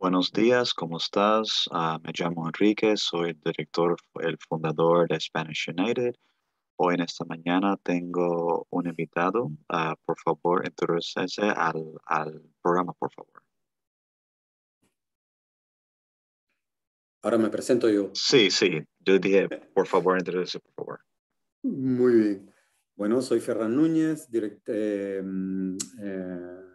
Buenos días, ¿cómo estás? Ah, me llamo Enrique, soy el director, el fundador de Spanish United. Hoy en esta mañana tengo un invitado. Ah, por favor, introduce al, programa, por favor. Ahora me presento yo. Sí, sí, yo dije, por favor, introduce, por favor. Muy bien. Bueno, soy Ferran Núñez, director... Eh, mm, eh,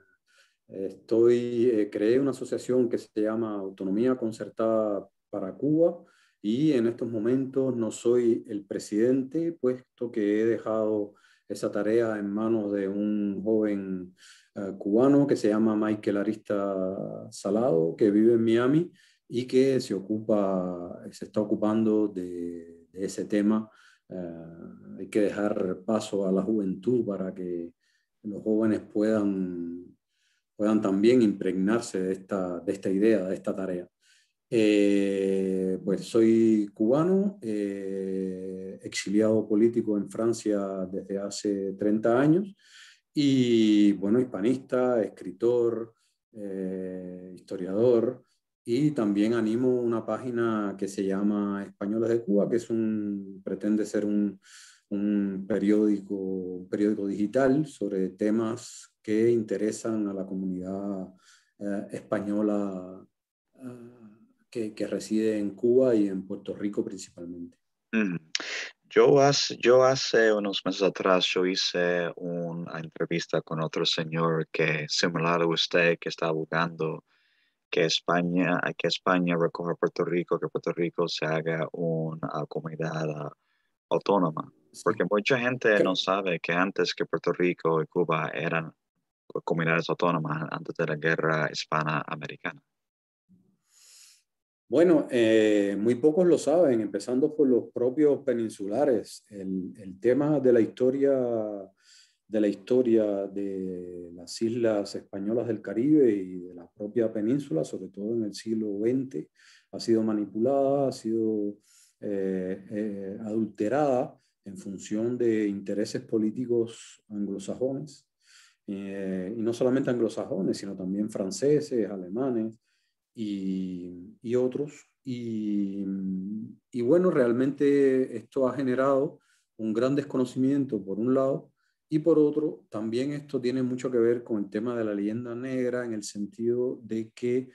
Estoy, eh, creé una asociación que se llama Autonomía Concertada para Cuba y en estos momentos no soy el presidente, puesto que he dejado esa tarea en manos de un joven eh, cubano que se llama Michael Arista Salado, que vive en Miami y que se ocupa, se está ocupando de, ese tema. Eh, hay que dejar paso a la juventud para que los jóvenes puedan puedan también impregnarse de esta, esta idea, de esta tarea. Eh, pues soy cubano, eh, exiliado político en Francia desde hace 30 años y, bueno, hispanista, escritor, eh, historiador y también animo una página que se llama Españoles de Cuba, que es un, pretende ser un, periódico, un periódico digital sobre temas que interesan a la comunidad eh, española eh, que, reside en Cuba y en Puerto Rico principalmente. Yo hace, yo hace unos meses atrás yo hice una entrevista con otro señor que similar a usted que está buscando que España que España recoja Puerto Rico que Puerto Rico se haga una comunidad autónoma porque mucha gente no sabe que antes que Puerto Rico y Cuba eran comunidades autónomas antes de la guerra hispana-americana? Bueno, eh, muy pocos lo saben, empezando por los propios peninsulares. El, tema de la historia de la historia de las islas españolas del Caribe y de la propia península, sobre todo en el siglo XX, ha sido manipulada, ha sido eh, eh, adulterada en función de intereses políticos anglosajones eh, y no solamente anglosajones, sino también franceses, alemanes y, y otros. Y, y, bueno, realmente esto ha generado un gran desconocimiento por un lado y por otro, también esto tiene mucho que ver con el tema de la leyenda negra en el sentido de que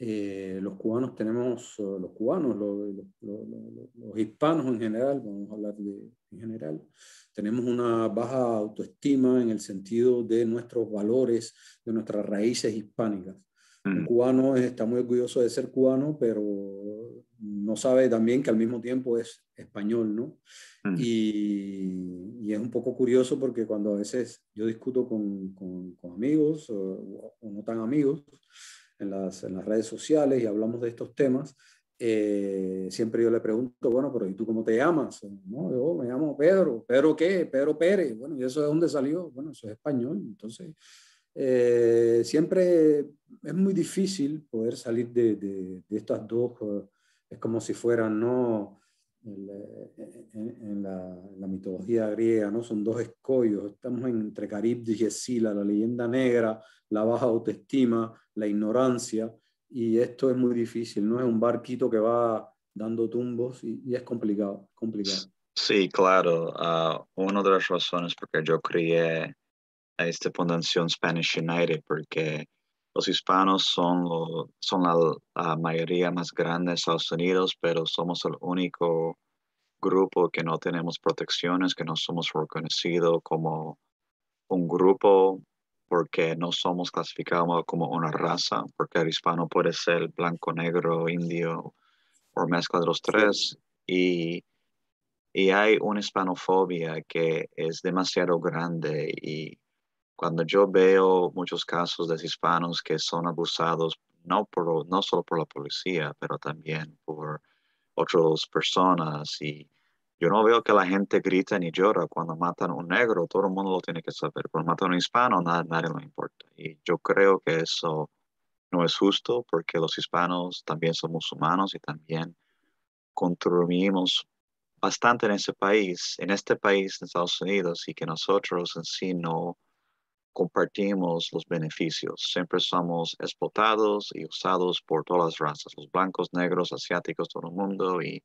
eh, los cubanos tenemos, los cubanos, los, hispanos en general, vamos a hablar de en general, tenemos una baja autoestima en el sentido de nuestros valores, de nuestras raíces hispánicas. Un mm. cubano está muy orgulloso de ser cubano, pero no sabe también que al mismo tiempo es español, ¿no? Mm. Y, es un poco curioso porque cuando a veces yo discuto con, con, amigos o no tan amigos, en las, en las redes sociales y hablamos de estos temas, eh, siempre yo le pregunto, bueno, pero ¿y tú cómo te llamas? No, yo me llamo Pedro, ¿Pedro qué? Pedro Pérez, bueno, ¿y eso de dónde salió? Bueno, eso es español, entonces eh, siempre es muy difícil poder salir de, de, de estas dos, eh, es como si fueran, ¿no? Eh, eh, eh, en, la, mitología griega, ¿no? Son dos escollos. Estamos entre Caribdis y Escila, la leyenda negra, la baja autoestima, la ignorancia, y esto es muy difícil, ¿no? Es un barquito que va dando tumbos y, es complicado, complicado. Sí, claro. Ah, una de las razones por que yo creé esta fundación Spanish United, porque los hispanos son, la, mayoría más grande en Estados Unidos, pero somos el único grupo que no tenemos protecciones, que no somos reconocidos como un grupo porque no somos clasificados como una raza, porque el hispano puede ser blanco, negro, indio o mezcla de los tres. Y, y hay una hispanofobia que es demasiado grande y cuando yo veo muchos casos de hispanos que son abusados no, por, no solo por la policía, pero también por otras personas y yo no veo que la gente grita ni llora cuando matan a un negro, todo el mundo lo tiene que saber. Cuando matan a un hispano, nada, nadie lo importa. Y yo creo que eso no es justo porque los hispanos también somos humanos y también contribuimos bastante en ese país, en este país, en Estados Unidos, y que nosotros en sí no compartimos los beneficios. Siempre somos explotados y usados por todas las razas, los blancos, negros, asiáticos, todo el mundo. Y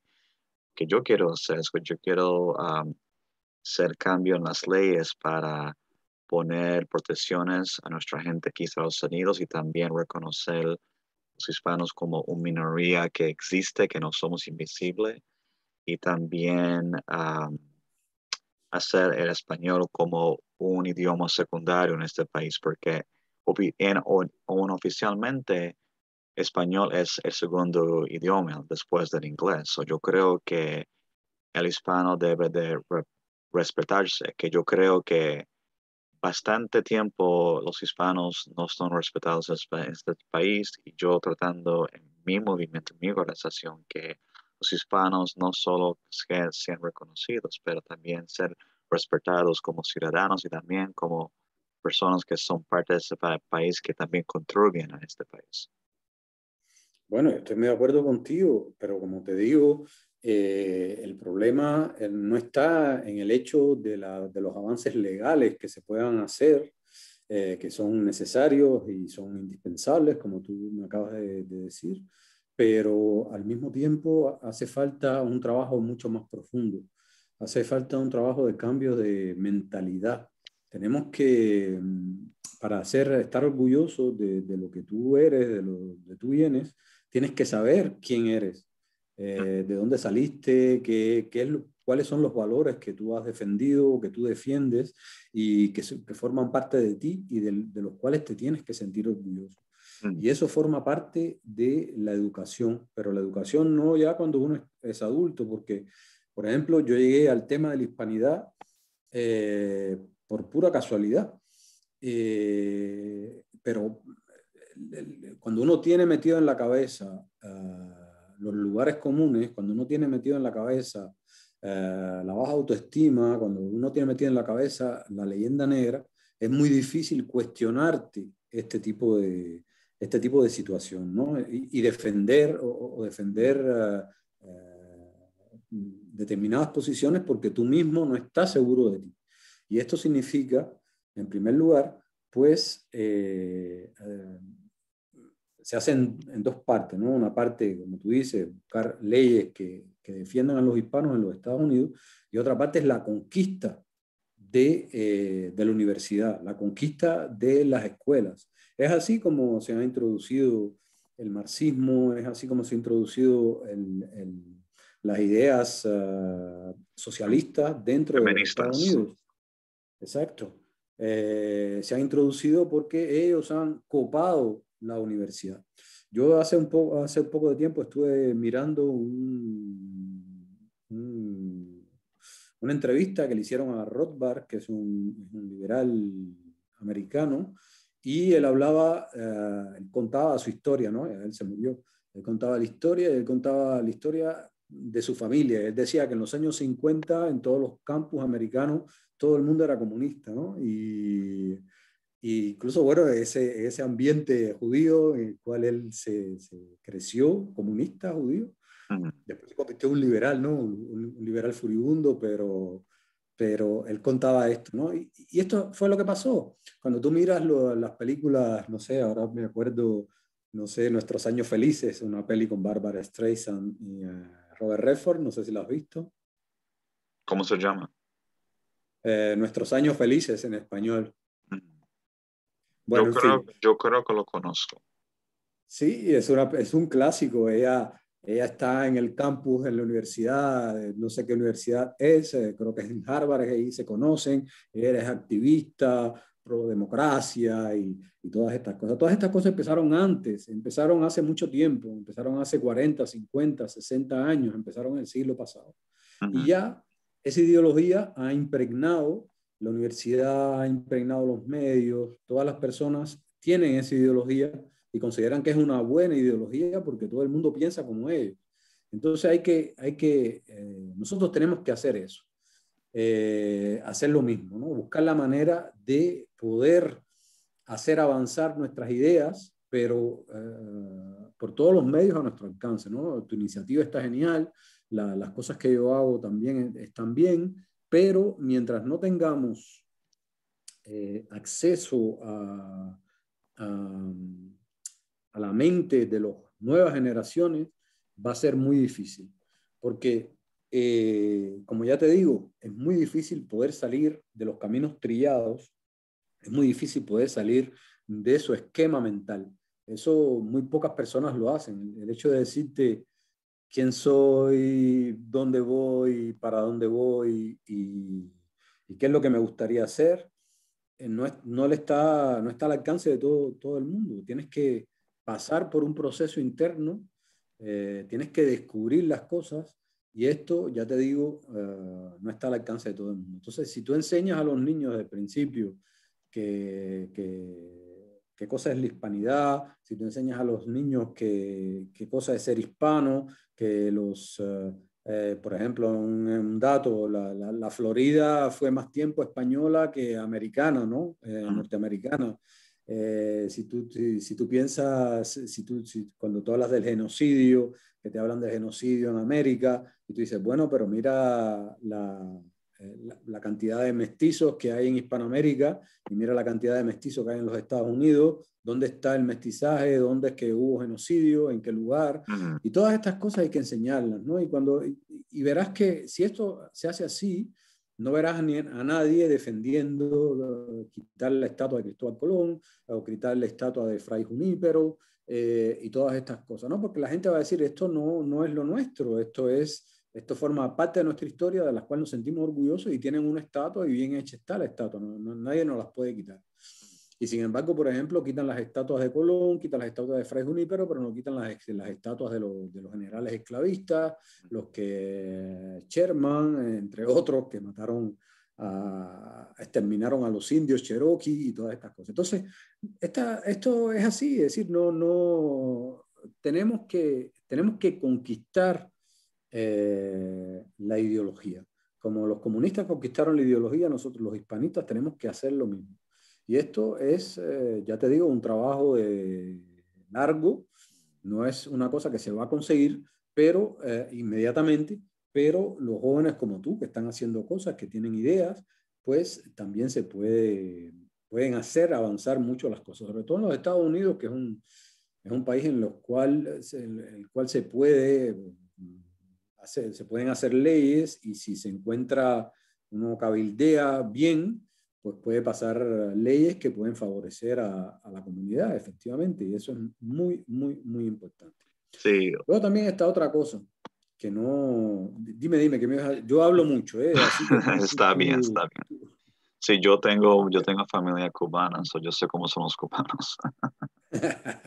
que yo quiero hacer es que yo quiero hacer cambio en las leyes para poner protecciones a nuestra gente aquí en Estados Unidos y también reconocer a los hispanos como una minoría que existe, que no somos invisibles. Y también hacer el español como un idioma secundario en este país porque en, o, oficialmente español es el segundo idioma después del inglés. O yo creo que el hispano debe de respetarse, que yo creo que bastante tiempo los hispanos no son respetados en este país y yo tratando en mi movimiento, en mi organización, que los hispanos no solo sean reconocidos, pero también ser respetados como ciudadanos y también como personas que son parte de este país que también contribuyen a este país. Bueno, estoy muy de acuerdo contigo, pero como te digo, eh, el problema eh, no está en el hecho de, los avances legales que se puedan hacer, eh, que son necesarios y son indispensables, como tú me acabas de decir, pero al mismo tiempo hace falta un trabajo mucho más profundo hace falta un trabajo de cambio de mentalidad. Tenemos que, mm, para hacer, estar orgulloso de, lo que tú eres, de lo que tú vienes, tienes que saber quién eres, eh, de dónde saliste, qué, cuáles son los valores que tú has defendido, que tú defiendes y que, forman parte de ti y de, los cuales te tienes que sentir orgulloso. Mm. Y eso forma parte de la educación, pero la educación no ya cuando uno es adulto, porque por ejemplo, yo llegué al tema de la hispanidad eh, por pura casualidad, eh, pero eh, cuando uno tiene metido en la cabeza los lugares comunes, cuando uno tiene metido en la cabeza la baja autoestima, cuando uno tiene metido en la cabeza la leyenda negra, es muy difícil cuestionarte este tipo de, este tipo de situación y, defender o, defender determinadas posiciones porque tú mismo no estás seguro de ti. Y esto significa, en primer lugar, pues eh, eh, se hacen en dos partes, ¿no? Una parte, como tú dices, buscar leyes que, que, defiendan a los hispanos en los Estados Unidos, y otra parte es la conquista de, eh, de la universidad, la conquista de las escuelas. Es así como se ha introducido el marxismo, es así como se ha introducido el las ideas eh, socialistas dentro de Estados Unidos. Exacto. Eh, se han introducido porque ellos han copado la universidad. Yo hace un, poco, hace un poco de tiempo estuve mirando un, una entrevista que le hicieron a Rothbard, que es un, liberal americano, y él hablaba, eh, contaba su historia, ¿no? Él se murió. Él contaba la historia, él contaba la historia de su familia. Él decía que en los años 50 en todos los campus americanos todo el mundo era comunista, ¿no? Y, y incluso, bueno, ese, ese ambiente judío en el cual él se, creció, comunista judío, después se convirtió en un liberal, ¿no? Un, liberal furibundo, pero, pero él contaba esto, ¿no? Y, esto fue lo que pasó. Cuando tú miras las películas, no sé, ahora me acuerdo, no sé, Nuestros Años Felices, una peli con Barbara Streisand y... Eh, de no sé si lo has visto. ¿Cómo se llama? Eh, Nuestros años felices en español. Mm. yo, creo, que lo conozco. Sí, es, una, es un clásico. Ella, ella está en el campus, en la universidad, eh, no sé qué universidad es, eh, creo que es en Harvard, ahí se conocen. Ella es activista, pro democracia y, todas estas cosas. Todas estas cosas empezaron antes, empezaron hace mucho tiempo, empezaron hace 40, 50, 60 años, empezaron en el siglo pasado. Y ya esa ideología ha impregnado la universidad, ha impregnado los medios, todas las personas tienen esa ideología y consideran que es una buena ideología porque todo el mundo piensa como ellos. Entonces hay que, hay que eh, nosotros tenemos que hacer eso. Eh, hacer lo mismo, buscar la manera de poder hacer avanzar nuestras ideas, pero eh, por todos los medios a nuestro alcance. Tu iniciativa está genial, las cosas que yo hago también están bien, pero mientras no tengamos eh, acceso a, la mente de las nuevas generaciones, va a ser muy difícil, porque eh, como ya te digo, es muy difícil poder salir de los caminos trillados, es muy difícil poder salir de su esquema mental. Eso muy pocas personas lo hacen. El hecho de decirte quién soy, dónde voy, para dónde voy y, qué es lo que me gustaría hacer, eh, no, le está, no está al alcance de todo, todo el mundo. Tienes que pasar por un proceso interno, eh, tienes que descubrir las cosas y esto, ya te digo, eh, no está al alcance de todo el mundo. Entonces, si tú enseñas a los niños desde principio que, qué cosa es la hispanidad, si tú enseñas a los niños qué cosa es ser hispano, que los, eh, eh, por ejemplo, un, dato, la, Florida fue más tiempo española que americana, ¿no? norteamericana. si, tú, piensas, cuando tú hablas del genocidio, que te hablan de genocidio en América, y tú dices, bueno, pero mira eh, la, cantidad de mestizos que hay en Hispanoamérica y mira la cantidad de mestizos que hay en los Estados Unidos, dónde está el mestizaje, dónde es que hubo genocidio, en qué lugar, y todas estas cosas hay que enseñarlas, ¿no? Y, cuando, y, verás que si esto se hace así, no verás a nadie defendiendo eh, quitar la estatua de Cristóbal Colón o quitar la estatua de Fray Junípero eh, y todas estas cosas, ¿no? Porque la gente va a decir, esto no, no es lo nuestro, esto, es, esto forma parte de nuestra historia, de la cual nos sentimos orgullosos y tienen una estatua y bien hecha está la estatua, no, nadie nos las puede quitar. Y sin embargo, por ejemplo, quitan las estatuas de Colón, quitan las estatuas de Fray Junípero, pero no quitan las, las estatuas de, de, los generales esclavistas, los que Sherman, entre otros, que mataron Ah, exterminaron a los indios Cherokee y todas estas cosas. Entonces, esta, esto es así, es decir, no, no, tenemos que, tenemos que conquistar eh, la ideología. Como los comunistas conquistaron la ideología, nosotros los hispanistas tenemos que hacer lo mismo. Y esto es, eh, ya te digo, un trabajo largo, no es una cosa que se va a conseguir, pero eh, inmediatamente pero los jóvenes como tú, que están haciendo cosas, que tienen ideas, pues también se puede, pueden hacer avanzar mucho las cosas, sobre todo en los Estados Unidos, que es un, es un país en los cual, el, cual se, puede se pueden hacer leyes y si se encuentra, uno cabildea bien, pues puede pasar leyes que pueden favorecer a, a la comunidad, efectivamente, y eso es muy, muy, muy importante. Sí. Luego también está otra cosa, que no... Dime, dime, que me... yo hablo mucho. ¿eh? está bien, está bien. Sí, yo tengo, yo tengo familia cubana, so yo sé cómo son los cubanos.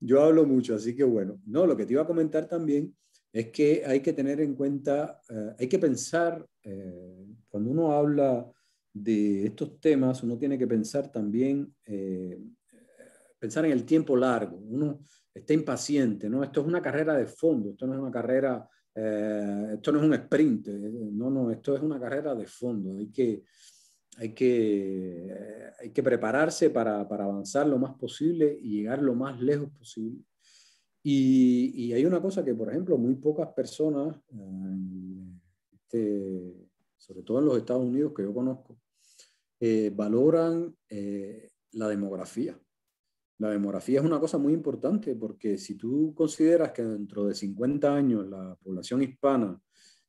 yo hablo mucho, así que bueno. No, lo que te iba a comentar también es que hay que tener en cuenta, eh, hay que pensar, eh, cuando uno habla de estos temas, uno tiene que pensar también, eh, pensar en el tiempo largo. Uno, esté impaciente, ¿no? Esto es una carrera de fondo, esto no es una carrera, eh, esto no es un sprint, eh, no, no, esto es una carrera de fondo, hay que, hay que, hay que prepararse para, para, avanzar lo más posible y llegar lo más lejos posible. Y, y hay una cosa que, por ejemplo, muy pocas personas, eh, este, sobre todo en los Estados Unidos que yo conozco, valoran la demografía. La demografía es una cosa muy importante porque si tú consideras que dentro de 50 años la población hispana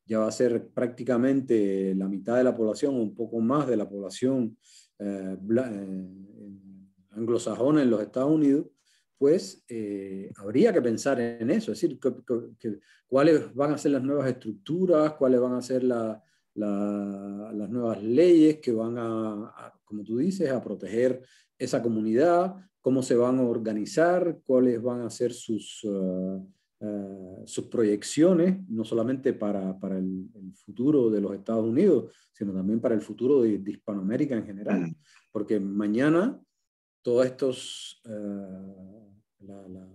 ya va a ser prácticamente la mitad de la población o un poco más de la población eh, eh, anglosajona en los Estados Unidos, pues eh, habría que pensar en eso, es decir, cuáles van a ser las nuevas estructuras, cuáles van a ser las nuevas leyes que van a, a, como tú dices, a proteger esa comunidad, cómo se van a organizar, cuáles van a ser sus, eh, eh, sus proyecciones, no solamente para, para el, futuro de los Estados Unidos, sino también para el futuro de, Hispanoamérica en general. Mm. Porque mañana todos estos, eh, la, la,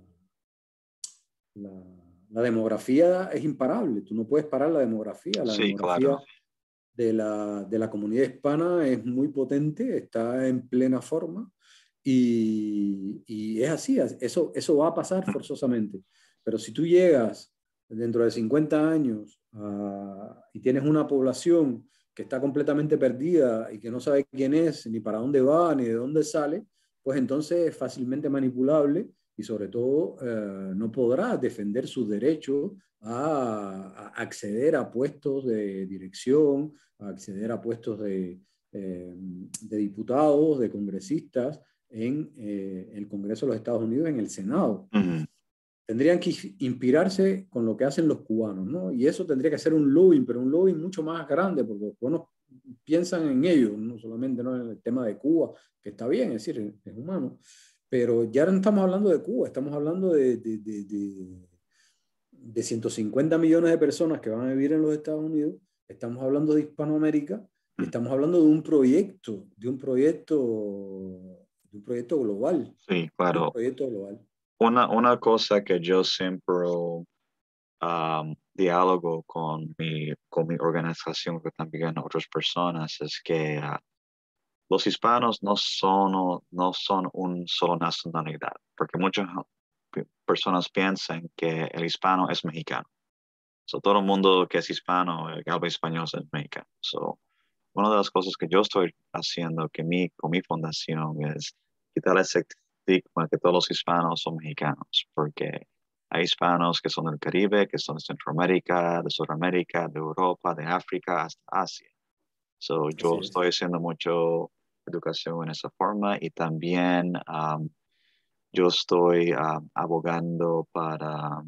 la, demografía es imparable, tú no puedes parar la demografía. La demografía de la comunidad hispana es muy potente, está en plena forma y, es así, eso, va a pasar forzosamente. Pero si tú llegas dentro de 50 años ah, y tienes una población que está completamente perdida y que no sabe quién es, ni para dónde va, ni de dónde sale, pues entonces es fácilmente manipulable y sobre todo eh, no podrá defender sus derechos a, acceder a puestos de dirección, a acceder a puestos de eh, diputados, de congresistas, en eh, el Congreso de los Estados Unidos, en el Senado. Tendrían que inspirarse con lo que hacen los cubanos, ¿no? Y eso tendría que ser un lobbying, pero un lobbying mucho más grande, porque los cubanos piensan en ellos, no solamente ¿no? en el tema de Cuba, que está bien, es decir, es humano, pero ya no estamos hablando de Cuba, estamos hablando de, de, de, de 150 millones de personas que van a vivir en los Estados Unidos, estamos hablando de Hispanoamérica, mm. estamos hablando de un proyecto, de un proyecto un proyecto global. Sí, claro. proyecto global. Una, una cosa que yo siempre um, diálogo con mi, con mi organización, que también otras personas, es que uh, los hispanos no son, no son un solo nacionalidad, porque muchas personas piensan que el hispano es mexicano. todo el mundo que es hispano, que eh, habla español es mexicano una de las cosas que yo estoy haciendo que mi, con mi fundación es quitar ese estigma que todos los hispanos son mexicanos, porque hay hispanos que son del Caribe, que son de Centroamérica, de Sudamérica, de Europa, de África, hasta Asia. So, yo estoy haciendo mucho educación en esa forma y también yo estoy abogando para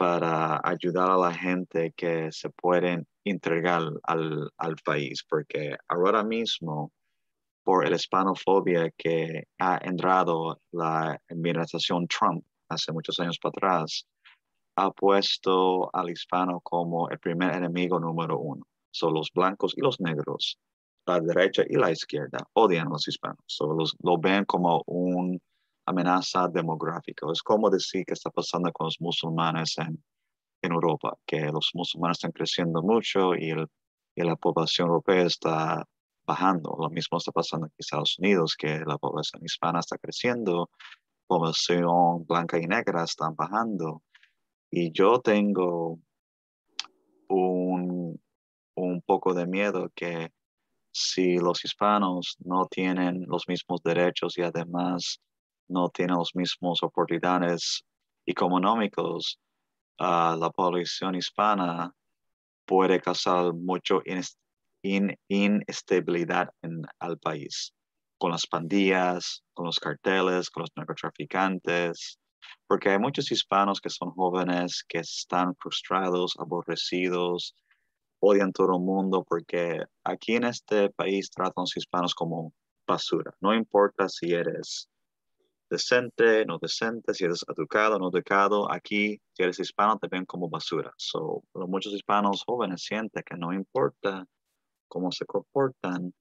para ayudar a la gente que se pueden entregar al, al país, porque ahora mismo, por el hispanofobia que ha entrado la administración Trump hace muchos años para atrás, ha puesto al hispano como el primer enemigo número uno. Son los blancos y los negros, la derecha y la izquierda, odian a los hispanos. los, lo ven como un amenaza demográfica. Es como decir que está pasando con los musulmanes en, en Europa, que los musulmanes están creciendo mucho y, el, la población europea está bajando. Lo mismo está pasando en Estados Unidos, que la población hispana está creciendo, población blanca y negra están bajando. Y yo tengo un, un poco de miedo que si los hispanos no tienen los mismos derechos y además no tiene las mismas oportunidades económicas, ah, la población hispana puede causar mucho inestabilidad en el país, con las pandillas, con los carteles, con los narcotraficantes, porque hay muchos hispanos que son jóvenes, que están frustrados, aborrecidos, odian todo el mundo, porque aquí en este país tratan a los hispanos como basura, no importa si eres decente, no decente, si eres educado, no educado. Aquí, si eres hispano, te ven como basura. So, muchos hispanos jóvenes sienten que no importa cómo se comportan,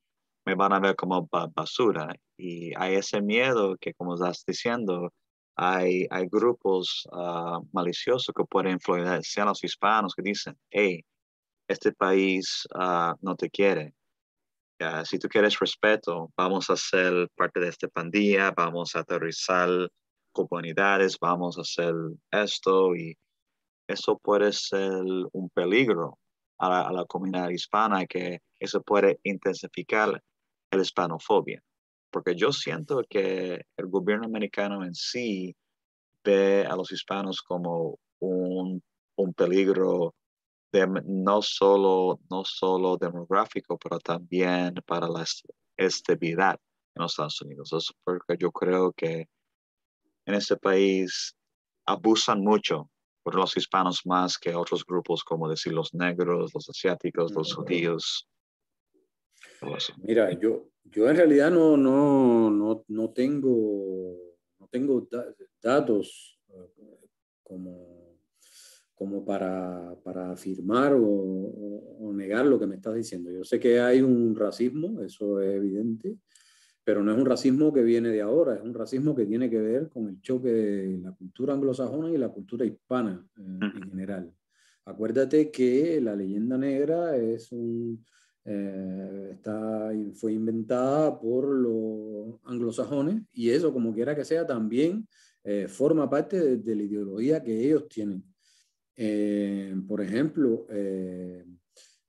me van a ver como basura. Y hay ese miedo que, como estás diciendo, hay, hay grupos ah, maliciosos que pueden influenciar a los hispanos que dicen, hey, este país ah, no te quiere, Ah, si tú quieres respeto, vamos a ser parte de esta pandilla, vamos a aterrizar comunidades, vamos a hacer esto y eso puede ser un peligro a la, comunidad hispana que eso puede intensificar la hispanofobia. Porque yo siento que el gobierno americano en sí ve a los hispanos como un, un peligro no, solo, no solo demográfico, pero también para la estabilidad en los Estados Unidos. porque yo creo que en este país abusan mucho por los hispanos más que otros grupos, como decir los negros, los asiáticos, los judíos. Mira, yo, yo en realidad no, no, no, tengo, no tengo datos eh, como como para, para afirmar o, negar lo que me estás diciendo. Yo sé que hay un racismo, eso es evidente, pero no es un racismo que viene de ahora, es un racismo que tiene que ver con el choque de la cultura anglosajona y la cultura hispana eh, en general. Acuérdate que la leyenda negra es un, eh, está, fue inventada por los anglosajones y eso, como quiera que sea, también eh, forma parte de la ideología que ellos tienen. Eh, por ejemplo, eh,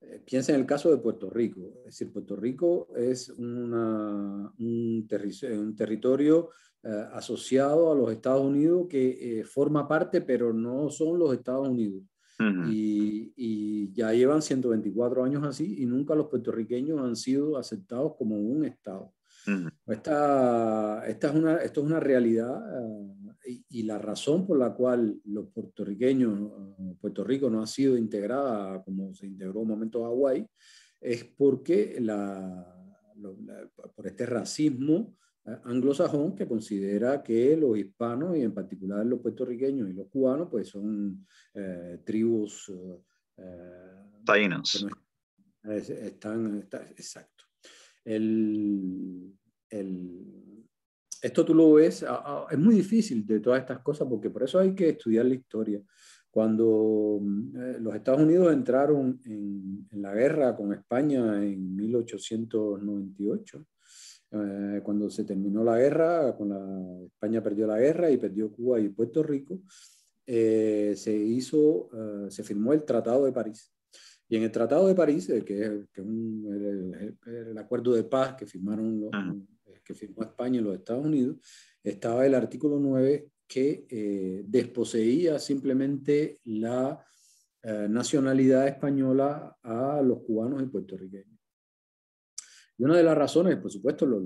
eh, piensa en el caso de Puerto Rico. Es decir, Puerto Rico es una, un, territorio eh, asociado a los Estados Unidos que forma parte, pero no son los Estados Unidos. y, ya llevan 124 años así y nunca los puertorriqueños han sido aceptados como un Estado. esta, es una, esto es una realidad y la razón por la cual los puertorriqueños, eh, Puerto Rico no ha sido integrada como se integró un momento Hawái, es porque la, por este racismo eh, anglosajón que considera que los hispanos y en particular los puertorriqueños y los cubanos pues son eh, tribus eh, están, están, exacto. El, el, esto tú lo ves, es muy difícil de todas estas cosas porque por eso hay que estudiar la historia. Cuando mm, eh, los Estados Unidos entraron en, la guerra con España en 1898, eh, cuando se terminó la guerra, con la, España perdió la guerra y perdió Cuba y Puerto Rico, eh, se hizo, se firmó el Tratado de París. Y en el Tratado de París, que es, que el, el, acuerdo de paz que firmaron los, que firmó España y los Estados Unidos, estaba el artículo 9 que eh, desposeía simplemente la eh, nacionalidad española a los cubanos y puertorriqueños. Y una de las razones, por supuesto, los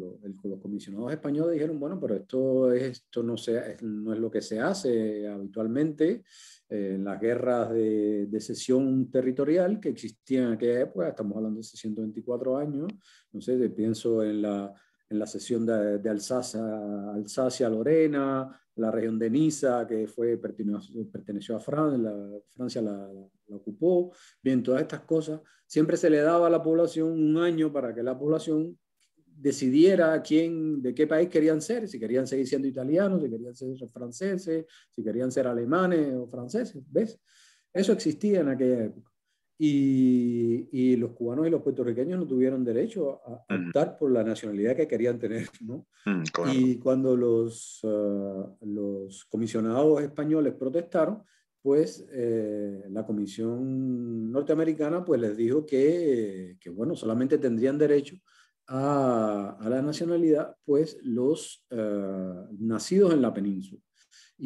comisionados españoles dijeron, bueno, pero esto, es, esto no, sea, es, no es lo que se hace habitualmente eh, en las guerras de, de, cesión territorial que existían en aquella época, estamos hablando de 124 años, no sé, pienso en la en la sesión de, Alsacia, Lorena, la región de Niza, que fue, perteneció, a Francia, la, Francia, la, ocupó. Bien, todas estas cosas. Siempre se le daba a la población un año para que la población decidiera quién, de qué país querían ser, si querían seguir siendo italianos, si querían ser franceses, si querían ser alemanes o franceses, ¿ves? Eso existía en aquella época. Y, los cubanos y los puertorriqueños no tuvieron derecho a, mm. optar por la nacionalidad que querían tener. ¿no? Mm, y cuando los, ah, los comisionados españoles protestaron, pues eh, la comisión norteamericana pues les dijo que, que bueno, solamente tendrían derecho a, la nacionalidad pues los ah, nacidos en la península.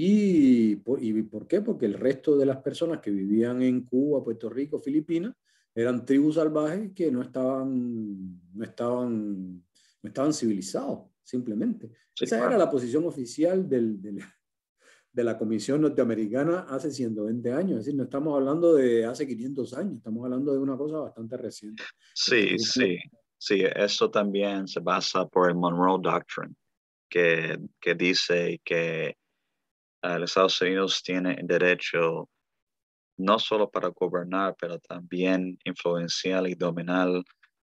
¿Y por, ¿Y por qué? Porque el resto de las personas que vivían en Cuba, Puerto Rico, Filipinas, eran tribus salvajes que no estaban, no estaban, no estaban civilizados, simplemente. Esa era la posición oficial del, de la Comisión Norteamericana hace 120 años. Es decir, no estamos hablando de hace 500 años, estamos hablando de una cosa bastante reciente. Sí, sí, sí. eso también se basa por el Monroe Doctrine, que, que dice que Ah, Estados Unidos tiene derecho no solo para gobernar, pero también influenciar y dominar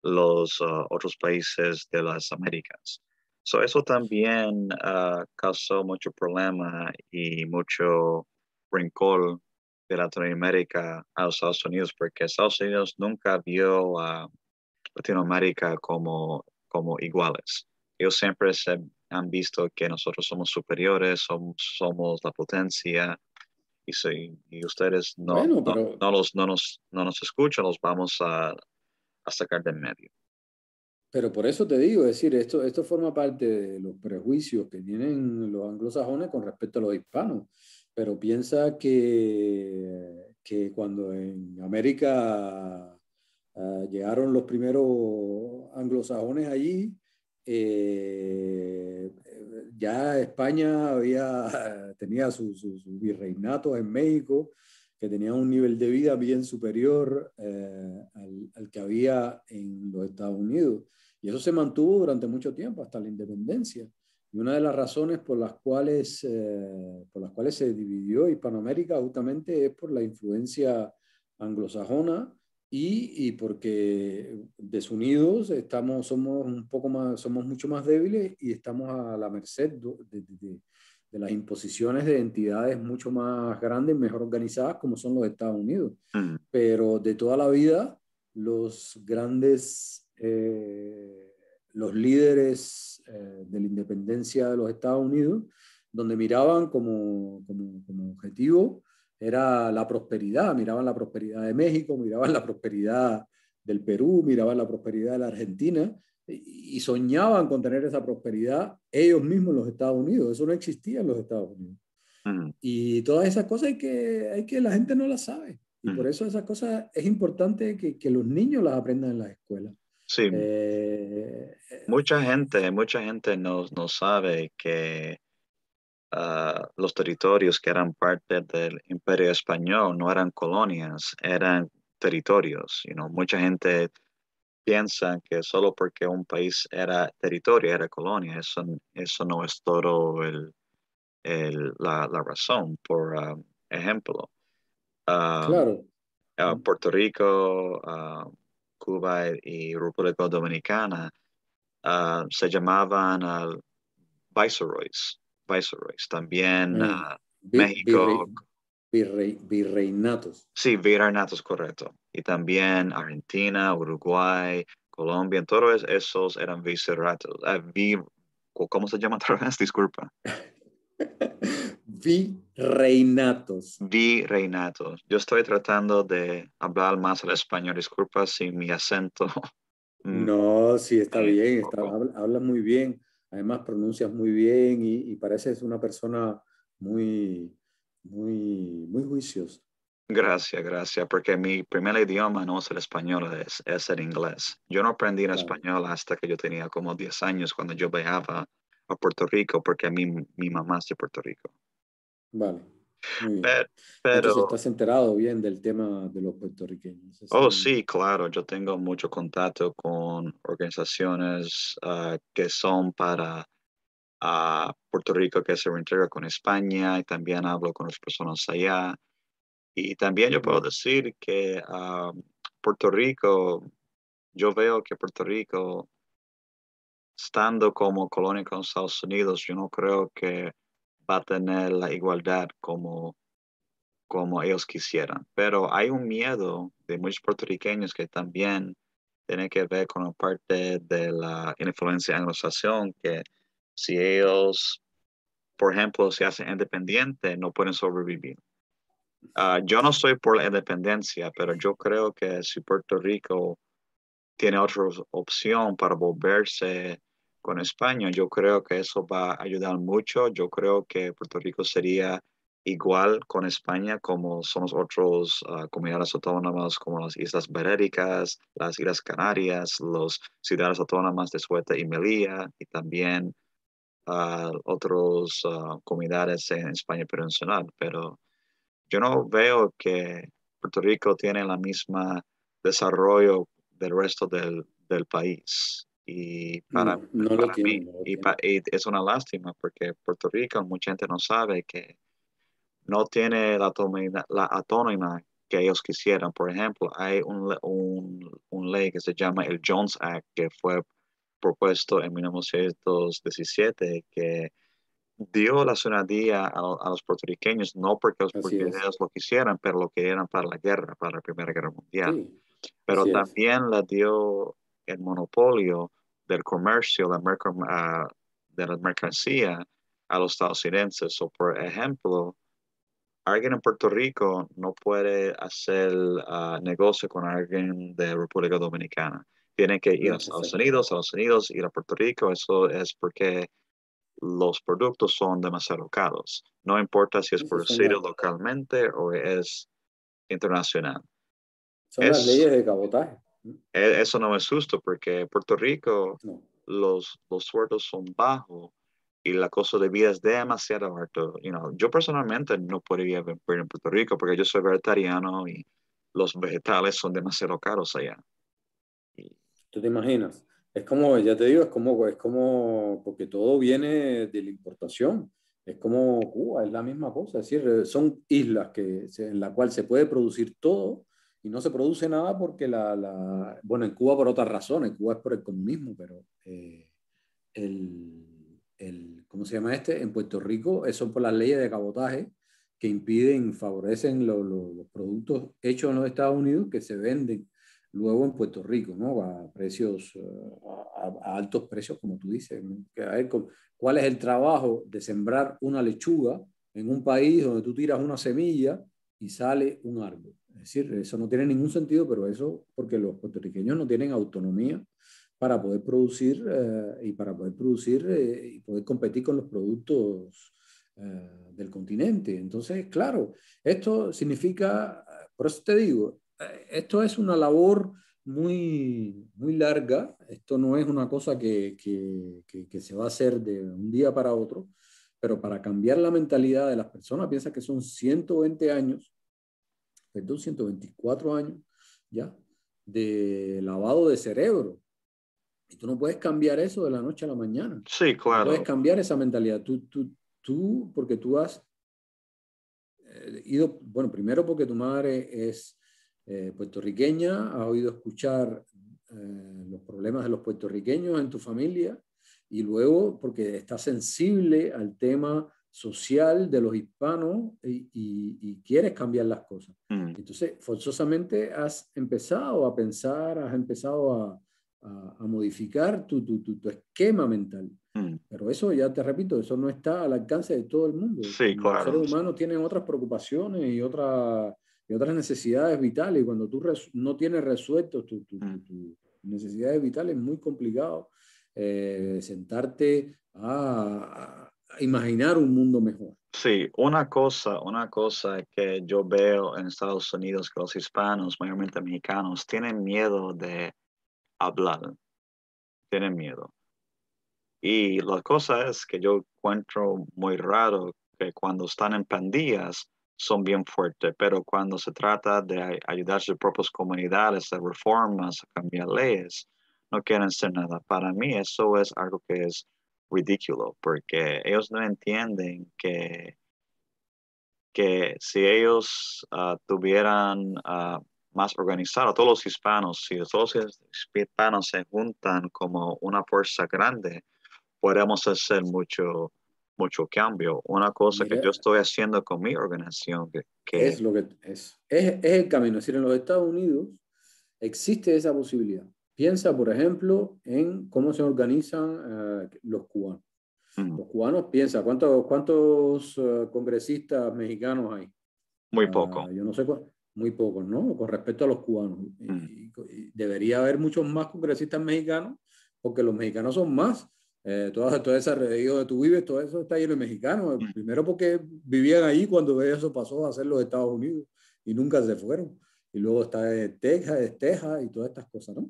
los ah, otros países de las Américas. So eso también ah, causó mucho problema y mucho rincón de Latinoamérica a los Estados Unidos, porque Estados Unidos nunca vio a Latinoamérica como, como iguales. Yo siempre se han visto que nosotros somos superiores, somos, somos la potencia, y, ustedes no, no, los, no, nos, no nos escuchan, los vamos a, sacar de en medio. Pero por eso te digo, es decir, esto, esto forma parte de los prejuicios que tienen los anglosajones con respecto a los hispanos. Pero piensa que, que cuando en América ah, llegaron los primeros anglosajones allí, eh, ya España había, tenía sus virreinatos en México, que tenía un nivel de vida bien superior eh, al, que había en los Estados Unidos. Y eso se mantuvo durante mucho tiempo, hasta la independencia. Y una de las razones por las cuales, eh, por las cuales se dividió Hispanoamérica justamente es por la influencia anglosajona y, porque desunidos estamos, somos, un poco más, somos mucho más débiles y estamos a la merced de, las imposiciones de entidades mucho más grandes, mejor organizadas, como son los Estados Unidos. Mm. Pero de toda la vida, los grandes, eh, los líderes eh, de la independencia de los Estados Unidos, donde miraban como, como, como objetivo era la prosperidad, miraban la prosperidad de México, miraban la prosperidad del Perú, miraban la prosperidad de la Argentina y soñaban con tener esa prosperidad ellos mismos en los Estados Unidos. Eso no existía en los Estados Unidos. Mm. Y todas esas cosas hay que, que la gente no las sabe. Y por mm. eso esas cosas es importante que, los niños las aprendan en la escuela. Sí. Eh, mucha gente, mucha gente no sabe que Ah, los territorios que eran parte del imperio español no eran colonias, eran territorios. You know, mucha gente piensa que solo porque un país era territorio, era colonia, eso, no es todo el, la, razón. Por ah, ejemplo, ah, Puerto Rico, Cuba y República Dominicana se llamaban viceroys viceroys, pues, también mm. ah, México. virreinatos. Sí, virreinatos, correcto. Y también Argentina, Uruguay, Colombia, todos esos eran viceratos. Ah, ¿Cómo se llama otra vez? Disculpa. virreinatos. Virreinatos. Yo estoy tratando de hablar más al español. Disculpa si mi acento. no, sí, está bien. habla muy bien. Además, pronuncias muy bien y, y pareces una persona muy, muy, muy juiciosa. Gracias, gracias, porque mi primer idioma no es el español, es, es el inglés. Yo no aprendí el español hasta que yo tenía como 10 años cuando yo viajaba a Puerto Rico, porque mí mi mamá es de Puerto Rico. Vale. Pero, estás enterado bien del tema de los puertorriqueños. Oh, sí, claro. Yo tengo mucho contacto con organizaciones ah, que son para ah, Puerto Rico, que se reintegra con España, y también hablo con las personas allá. Y también yo puedo decir que ah, Puerto Rico, yo veo que Puerto Rico, estando como colonia con Estados Unidos, yo no creo que va a tener la igualdad como, como ellos quisieran. Pero hay un miedo de muchos puertorriqueños que también tiene que ver con la parte de la influencia anglosajón que si ellos, por ejemplo, se hacen independientes, no pueden sobrevivir. Ah, yo no soy por la independencia, pero yo creo que si Puerto Rico tiene otra opción para volverse con España, yo creo que eso va a ayudar mucho. Yo creo que Puerto Rico sería igual con España como son las otras ah, comunidades autónomas como las Islas Veréricas, las Islas Canarias, las ciudades autónomas de Sueta y Melilla y también uh, ah, otras ah, comunidades en España peninsular. Pero yo no veo que Puerto Rico tiene la misma desarrollo del resto del país. Y para, mí y es una lástima porque Puerto Rico mucha gente no sabe que no tiene la, autónoma, la que ellos quisieran. Por ejemplo, hay un, un, un, ley que se llama el Jones Act que fue propuesto en 1917 que dio la ciudadanía a, los puertorriqueños no porque los lo quisieran, pero lo que eran para la guerra, para la Primera Guerra Mundial. Pero también la dio el monopolio del comercio ah, de, la mercancía a los estadounidenses. o por ejemplo, alguien en Puerto Rico no puede hacer ah, negocio con alguien de República Dominicana. Tiene que ir a Estados Unidos, a los Unidos, ir a Puerto Rico. Eso es porque los productos son demasiado caros. No importa si es producido localmente o es internacional. Son las leyes de cabotaje. E-, eso no me asusta, porque Puerto Rico los, los sueldos son bajos y la cosa de vida es demasiado alto. yo personalmente no podría vivir en Puerto Rico porque yo soy vegetariano y los vegetales son demasiado caros allá. ¿Tú te imaginas? Es como, ya te digo, es como, es como, porque todo viene de la importación. Es como Cuba, uh, es la misma cosa. Es decir, son islas que, en la cual se puede producir todo y no se produce nada porque la, la, bueno, en Cuba por otras razones, en Cuba es por el comunismo, pero eh, el, el, ¿cómo se llama este? En Puerto Rico son por las leyes de cabotaje que impiden, favorecen los productos hechos en los Estados Unidos que se venden luego en Puerto Rico, ¿no? A precios, eh, a, a altos precios, como tú dices. A ver, ¿cuál es el trabajo de sembrar una lechuga en un país donde tú tiras una semilla y sale un árbol? Es decir, eso no tiene ningún sentido, pero eso porque los puertorriqueños no tienen autonomía para poder producir eh, y para poder producir eh, y poder competir con los productos eh, del continente. Entonces, claro, esto significa, por eso te digo, esto es una labor muy, muy larga, esto no es una cosa que, que, que se va a hacer de un día para otro, pero para cambiar la mentalidad de las personas, piensa que son 120 años perdón, 124 años, ¿ya? De lavado de cerebro. Y tú no puedes cambiar eso de la noche a la mañana. Sí, claro. No puedes cambiar esa mentalidad. Tú, tú, tú porque tú has eh, ido, bueno, primero porque tu madre es eh, puertorriqueña, ha oído escuchar eh, los problemas de los puertorriqueños en tu familia y luego porque estás sensible al tema social de los hispanos y, quieres cambiar las cosas. Mm. Entonces, forzosamente has empezado a pensar, has empezado a, modificar tu, tu, esquema mental. Mm. Pero eso, ya te repito, eso no está al alcance de todo el mundo. Sí, claro. Los seres humanos tienen otras preocupaciones y, otras y otras necesidades vitales. Y cuando tú no tienes resuelto tus mm. necesidades vitales, es muy complicado eh, sentarte a imaginar un mundo mejor. Sí, una cosa, una cosa que yo veo en Estados Unidos que los hispanos, mayormente mexicanos, tienen miedo de hablar, tienen miedo. Y la cosa es que yo encuentro muy raro que cuando están en pandillas son bien fuertes, pero cuando se trata de ayudar a sus propias comunidades, a reformas, a cambiar leyes, no quieren hacer nada. Para mí eso es algo que es ridículo porque ellos no entienden que, que si ellos ah, tuvieran ah, más organizado, todos los hispanos, si todos los hispanos se juntan como una fuerza grande, podemos hacer mucho, mucho cambio. Una cosa que yo estoy haciendo con mi organización. Que, es lo que es, es el camino. Es decir, en los Estados Unidos existe esa posibilidad. Piensa, por ejemplo, en cómo se organizan eh, los cubanos. Los cubanos piensa, ¿cuántos, cuántos eh, congresistas mexicanos hay? Muy ah, poco. yo no sé, muy pocos, ¿no? Con respecto a los cubanos. debería haber muchos más congresistas mexicanos, porque los mexicanos son más. Eh, toda, toda, esa alrededor de tú vives, todo eso está lleno de mexicanos. Primero porque vivían ahí cuando eso pasó a ser los Estados Unidos y nunca se fueron. Y luego está eh, Texas, Texas y todas estas cosas, ¿no?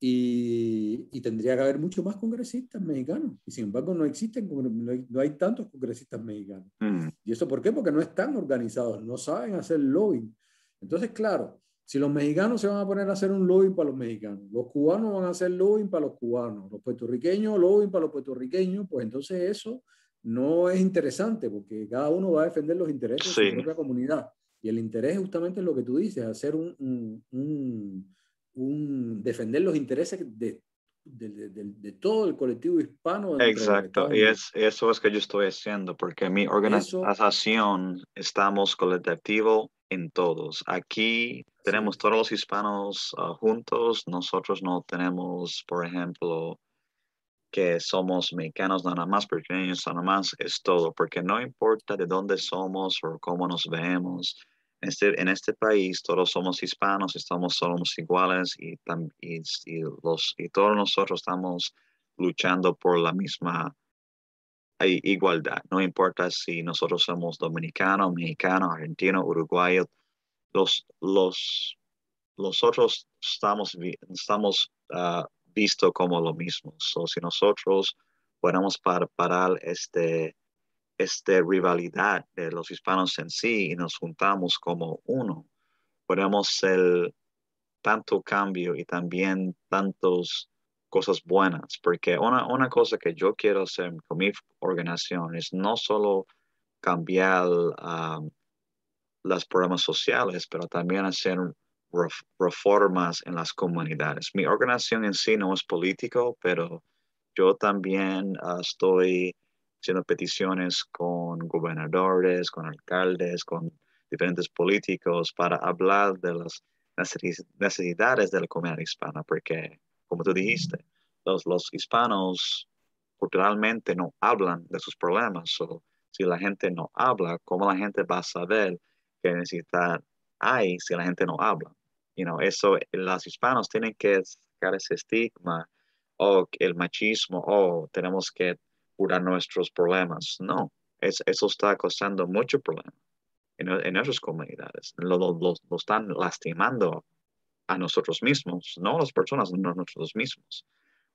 Y, tendría que haber mucho más congresistas mexicanos. Y sin embargo, no existen, no hay, no hay tantos congresistas mexicanos. Mm. ¿Y eso por qué? Porque no están organizados, no saben hacer lobbying. Entonces, claro, si los mexicanos se van a poner a hacer un lobbying para los mexicanos, los cubanos van a hacer lobbying para los cubanos, los puertorriqueños lobbying para los puertorriqueños, pues entonces eso no es interesante porque cada uno va a defender los intereses de su propia comunidad. Y el interés justamente es lo que tú dices, hacer un, un defender los intereses de, todo el colectivo hispano. Exacto, y es, eso es que yo estoy haciendo, porque mi organización estamos colectivo en todos. Aquí tenemos todos los hispanos ah, juntos, nosotros no tenemos, por ejemplo, que somos mexicanos nada más, pequeños nada más, es todo, porque no importa de dónde somos o cómo nos vemos, este, en este país todos somos hispanos, estamos, somos iguales y, todos nosotros estamos luchando por la misma igualdad. No importa si nosotros somos dominicanos, mexicano, argentino, uruguayo, los, los, otros estamos, ah, vistos como lo mismo. So, si nosotros podemos parar este este, rivalidad de los hispanos en sí y nos juntamos como uno. Podemos ser tanto cambio y también tantas cosas buenas, porque una, cosa que yo quiero hacer con mi organización es no solo cambiar ah, las los programas sociales, pero también hacer reformas en las comunidades. Mi organización en sí no es político, pero yo también ah, estoy haciendo peticiones con gobernadores, con alcaldes, con diferentes políticos para hablar de las necesidades de la comunidad hispana, porque, como tú dijiste, los, los hispanos culturalmente no hablan de sus problemas. o si la gente no habla, ¿cómo la gente va a saber qué necesidad hay si la gente no habla? y no eso, los hispanos tienen que sacar ese estigma o el machismo, o tenemos que cura nuestros problemas. No, es, eso está causando mucho problema en, en nuestras comunidades. Lo, están lastimando a nosotros mismos, no a las personas, no a nosotros mismos.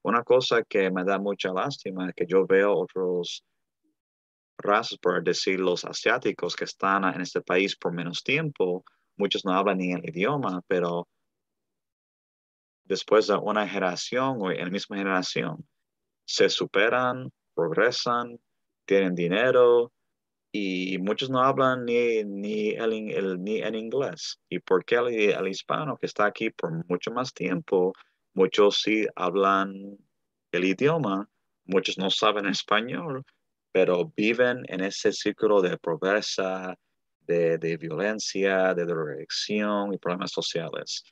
Una cosa que me da mucha lástima es que yo veo otros razas, por decir los asiáticos que están en este país por menos tiempo, muchos no hablan ni el idioma, pero después de una generación o en la misma generación, se superan progresan, tienen dinero y muchos no hablan ni, ni, el, ni en inglés. ¿Y por qué el, hispano que está aquí por mucho más tiempo, muchos sí hablan el idioma, muchos no saben español, pero viven en ese círculo de pobreza, de, violencia, de drogadicción y problemas sociales.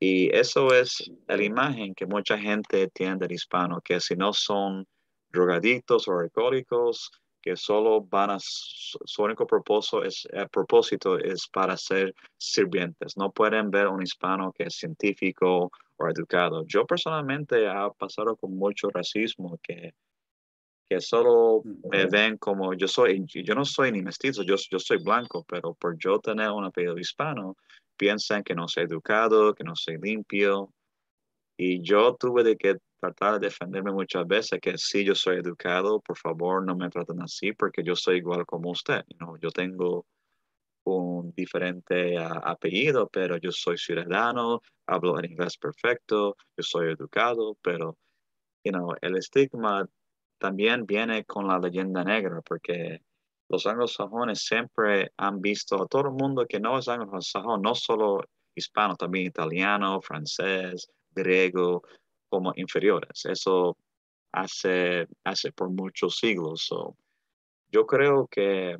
Y eso es la imagen que mucha gente tiene del hispano, que si no son drogaditos o alcohólicos que solo van a, su único propósito es, eh, propósito es para ser sirvientes. No pueden ver un hispano que es científico o educado. Yo personalmente ha pasado con mucho racismo que, solo mm, me ven como yo soy, yo no soy ni mestizo, yo, yo soy blanco, pero por yo tener un apellido hispano, piensan que no soy educado, que no soy limpio. Y yo tuve de que tratar de defenderme muchas veces que sí, yo soy educado, por favor no me traten así porque yo soy igual como usted. ¿no? Yo tengo un diferente apellido, pero yo soy ciudadano, hablo el inglés perfecto, yo soy educado, pero you know, el estigma también viene con la leyenda negra porque los anglosajones siempre han visto a todo el mundo que no es anglosajón, no solo hispano, también italiano, francés, griego, como inferiores. Eso hace, hace por muchos siglos. yo creo que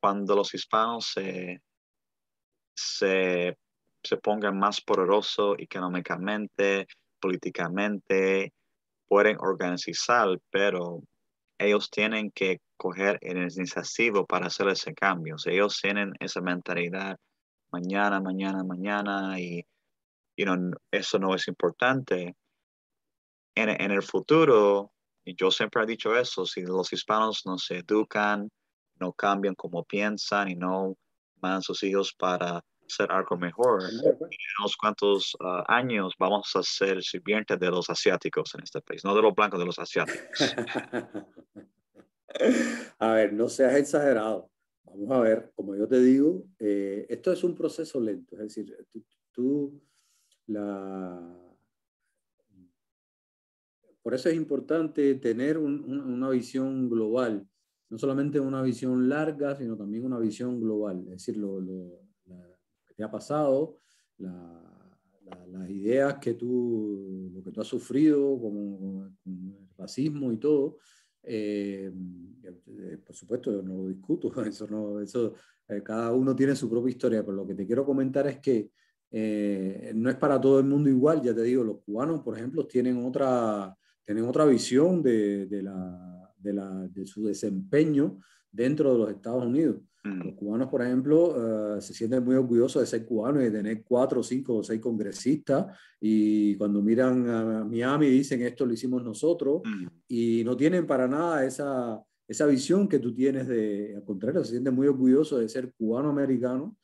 cuando los hispanos se, se, pongan más poderosos económicamente, políticamente, pueden organizar, pero ellos tienen que coger el iniciativo para hacer ese cambio. Si ellos tienen esa mentalidad mañana, mañana, mañana y y eso no es importante. En, en el futuro, y yo siempre he dicho eso, si los hispanos no se educan, no cambian como piensan y no mandan sus hijos para ser algo mejor, en unos cuantos ah, años vamos a ser sirvientes de los asiáticos en este país, no de los blancos, de los asiáticos. a ver, no seas exagerado. Vamos a ver, como yo te digo, eh, esto es un proceso lento, es decir, tú por eso es importante tener una visión global, no solamente una visión larga, sino también una visión global, es decir, lo, que te ha pasado, las ideas que tú, lo que tú has sufrido, como, el racismo y todo, eh, eh, por supuesto, no lo discuto, eso no, eso, eh, cada uno tiene su propia historia, pero lo que te quiero comentar es que eh, no es para todo el mundo igual, ya te digo, los cubanos, por ejemplo, tienen otra, tienen otra visión de, la, de, su desempeño dentro de los Estados Unidos. Mm. Los cubanos, por ejemplo, eh, se sienten muy orgullosos de ser cubanos y de tener cuatro, cinco o seis congresistas. Y cuando miran a Miami dicen esto lo hicimos nosotros. Mm. Y no tienen para nada esa, esa visión que tú tienes de, al contrario, se sienten muy orgullosos de ser cubano-americano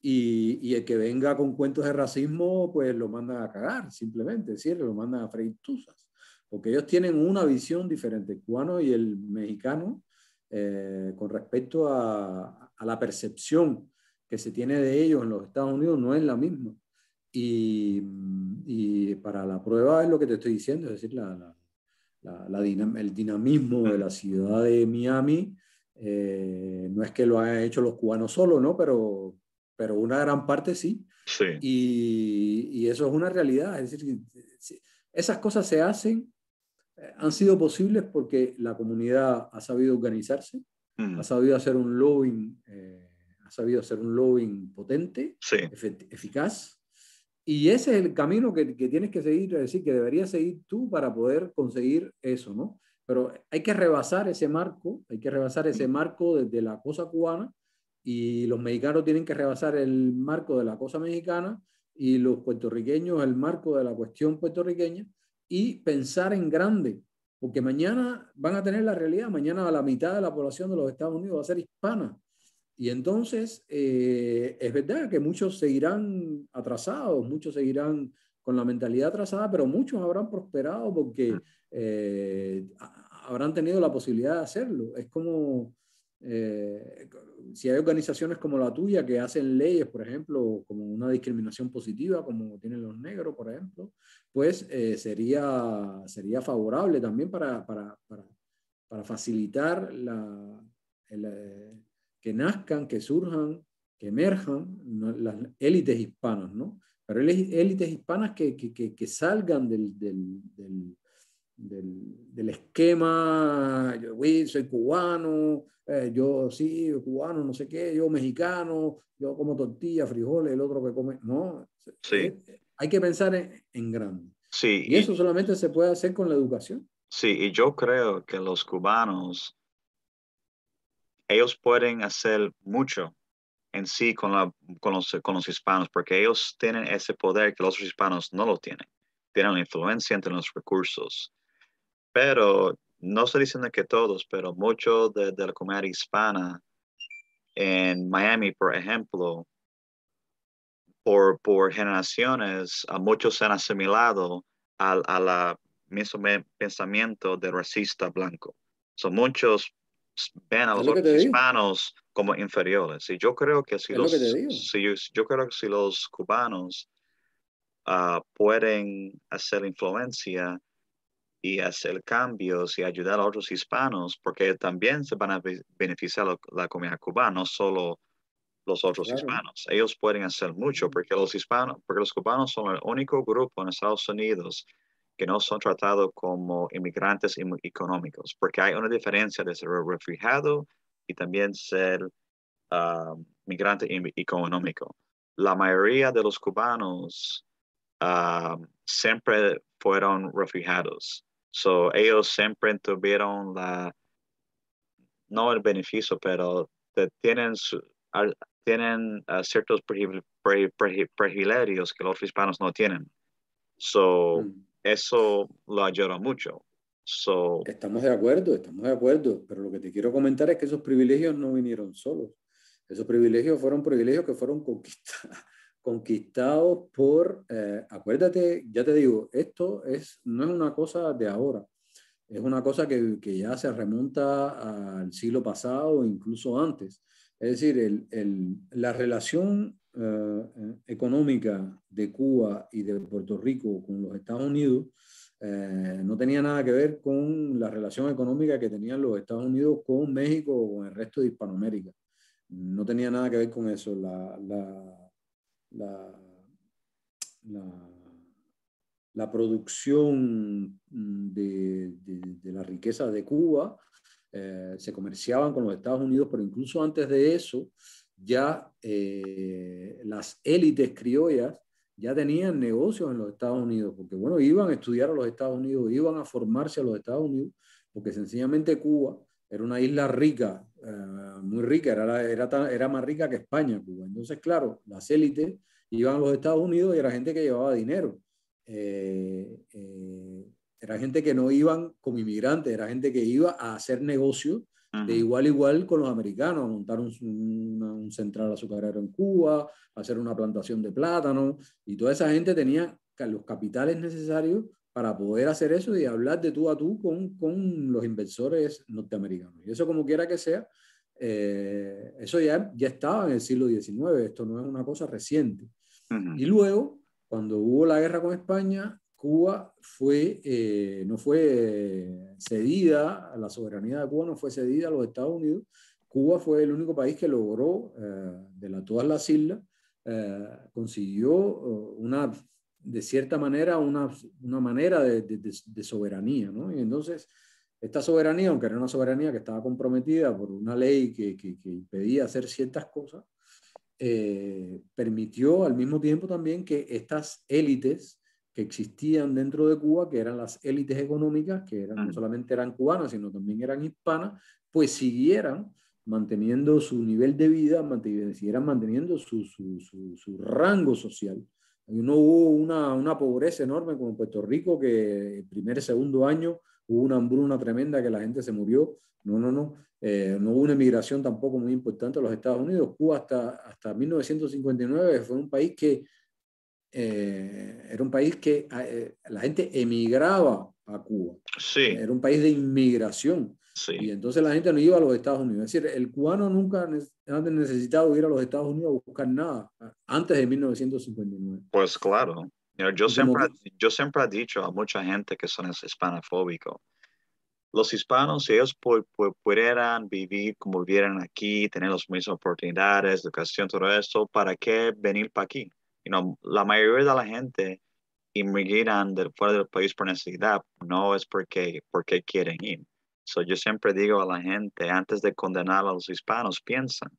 y, el que venga con cuentos de racismo, pues lo mandan a cagar, simplemente, es lo mandan a freír porque ellos tienen una visión diferente, el cubano y el mexicano, eh, con respecto a, la percepción que se tiene de ellos en los Estados Unidos, no es la misma. Y, para la prueba es lo que te estoy diciendo, es decir, la, el dinamismo de la ciudad de Miami, eh, no es que lo hayan hecho los cubanos solo, ¿no? Pero pero una gran parte sí. Y, eso es una realidad. Es decir, esas cosas se hacen, eh, han sido posibles porque la comunidad ha sabido organizarse, mm. ha sabido hacer un lobbying, eh, ha sabido hacer un lobbying potente, eficaz. Y ese es el camino que, que, tienes que seguir, es decir, que deberías seguir tú para poder conseguir eso, ¿no? Pero hay que rebasar ese marco, hay que rebasar ese mm. marco desde la cosa cubana y los mexicanos tienen que rebasar el marco de la cosa mexicana y los puertorriqueños el marco de la cuestión puertorriqueña y pensar en grande, porque mañana van a tener la realidad, mañana la mitad de la población de los Estados Unidos va a ser hispana. Y entonces eh, es verdad que muchos seguirán atrasados, muchos seguirán con la mentalidad atrasada, pero muchos habrán prosperado porque mm. eh, habrán tenido la posibilidad de hacerlo. Es como eh, si hay organizaciones como la tuya que hacen leyes, por ejemplo, como una discriminación positiva, como tienen los negros, por ejemplo, pues eh, sería, sería favorable también para, para, para, facilitar la, eh, que nazcan, que surjan, que emerjan las élites hispanas, ¿no? Pero élites hispanas que, que, que, salgan del del, del esquema, yo soy cubano, eh, yo sí, cubano, no sé qué, yo mexicano, yo como tortilla, frijoles, el otro que come, no. Sí. Eh, hay que pensar en, en grande. Sí. Y, eso solamente se puede hacer con la educación. Sí, y yo creo que los cubanos, ellos pueden hacer mucho en sí con, la, con, los, con, los, hispanos, porque ellos tienen ese poder que los hispanos no lo tienen. Tienen la influencia entre los recursos, pero no se dicen que todos, pero muchos de, la comunidad hispana en Miami, por ejemplo, por, generaciones, a muchos se han asimilado al a mismo pensamiento de racista blanco. Son muchos ven a los hispanos como inferiores. Y yo creo que si, los, yo creo que si los cubanos ah, pueden hacer influencia y hacer cambios y ayudar a otros hispanos, porque también se van a beneficiar la comunidad cubana, no solo los otros hispanos. Ellos pueden hacer mucho porque los hispanos, porque los cubanos son el único grupo en Estados Unidos que no son tratados como inmigrantes económicos, porque hay una diferencia de ser refugiado y también ser ah, migrante económico. La mayoría de los cubanos ah, siempre fueron refugiados So, ellos siempre tuvieron la, no el beneficio, pero tienen, tienen ah, ciertos privilegios que los hispanos no tienen. So, mm. eso lo ayudó mucho. So, estamos de acuerdo, estamos de acuerdo, pero lo que te quiero comentar es que esos privilegios no vinieron solos. Esos privilegios fueron privilegios que fueron conquistados conquistados por, eh, acuérdate, ya te digo, esto es, no es una cosa de ahora, es una cosa que, ya se remonta al siglo pasado, incluso antes. Es decir, la relación eh, económica de Cuba y de Puerto Rico con los Estados Unidos eh, no tenía nada que ver con la relación económica que tenían los Estados Unidos con México o con el resto de Hispanoamérica. No tenía nada que ver con eso. la, la, producción mm, de, la riqueza de Cuba, eh, se comerciaban con los Estados Unidos, pero incluso antes de eso, ya eh, las élites criollas ya tenían negocios en los Estados Unidos, porque bueno, iban a estudiar a los Estados Unidos, iban a formarse a los Estados Unidos, porque sencillamente Cuba era una isla rica eh, muy rica, era, era, era, más rica que España, Cuba. Entonces, claro, las élites iban a los Estados Unidos y era gente que llevaba dinero. Eh, eh, era gente que no iban como inmigrantes, era gente que iba a hacer negocios de igual a igual con los americanos, montar un, un central azucarero en Cuba, hacer una plantación de plátano, y toda esa gente tenía los capitales necesarios para poder hacer eso y hablar de tú a tú con, con los inversores norteamericanos. Y eso como quiera que sea, eh, eso ya, ya estaba en el siglo XIX, esto no es una cosa reciente. Y luego, cuando hubo la guerra con España, Cuba fue, eh, no fue cedida, la soberanía de Cuba no fue cedida a los Estados Unidos. Cuba fue el único país que logró, eh, de todas las islas, consiguió una de cierta manera una, manera de, soberanía, ¿no? Y entonces, esta soberanía, aunque era una soberanía que estaba comprometida por una ley que, impedía hacer ciertas cosas, eh, permitió al mismo tiempo también que estas élites que existían dentro de Cuba, que eran las élites económicas, que eran, no solamente eran cubanas, sino también eran hispanas, pues siguieran manteniendo su nivel de vida, siguieran manteniendo su rango social no hubo una, pobreza enorme como en Puerto Rico, que el primer y segundo año hubo una hambruna tremenda que la gente se murió. No, no, no. Eh, no hubo una emigración tampoco muy importante a los Estados Unidos. Cuba hasta, hasta 1959 fue un país que eh, era un país que eh, la gente emigraba a Cuba. Sí. Era un país de inmigración. Y entonces la gente no iba a los Estados Unidos. Es decir, el cubano nunca necesitaba necesitado ir a los Estados Unidos a buscar nada antes de 1959. Pues claro. Yo siempre, yo siempre he dicho a mucha gente que son hispanofóbicos, los hispanos, si ellos pudieran vivir como vivieran aquí, tener las mismas oportunidades, educación, todo eso, ¿para qué venir para aquí? y no la mayoría de la gente inmigran fuera del país por necesidad, no es porque, porque quieren ir yo siempre digo a la gente, antes de condenar a los hispanos, piensan,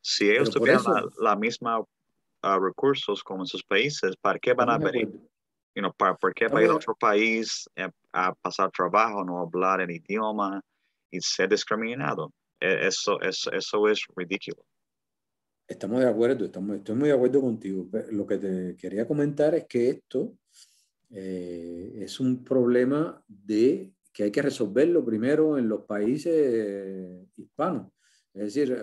si ellos tuvieran la, misma ah, recursos como en sus países, ¿para qué van a venir? You ¿para, ¿Por qué van a ir a otro país eh, a pasar trabajo, no hablar el idioma y ser discriminado? E, eso, eso, eso es ridículo. Estamos de acuerdo, estamos, estoy muy de acuerdo contigo. Lo que te quería comentar es que esto eh, es un problema de que hay que resolverlo primero en los países eh, hispanos. Es decir,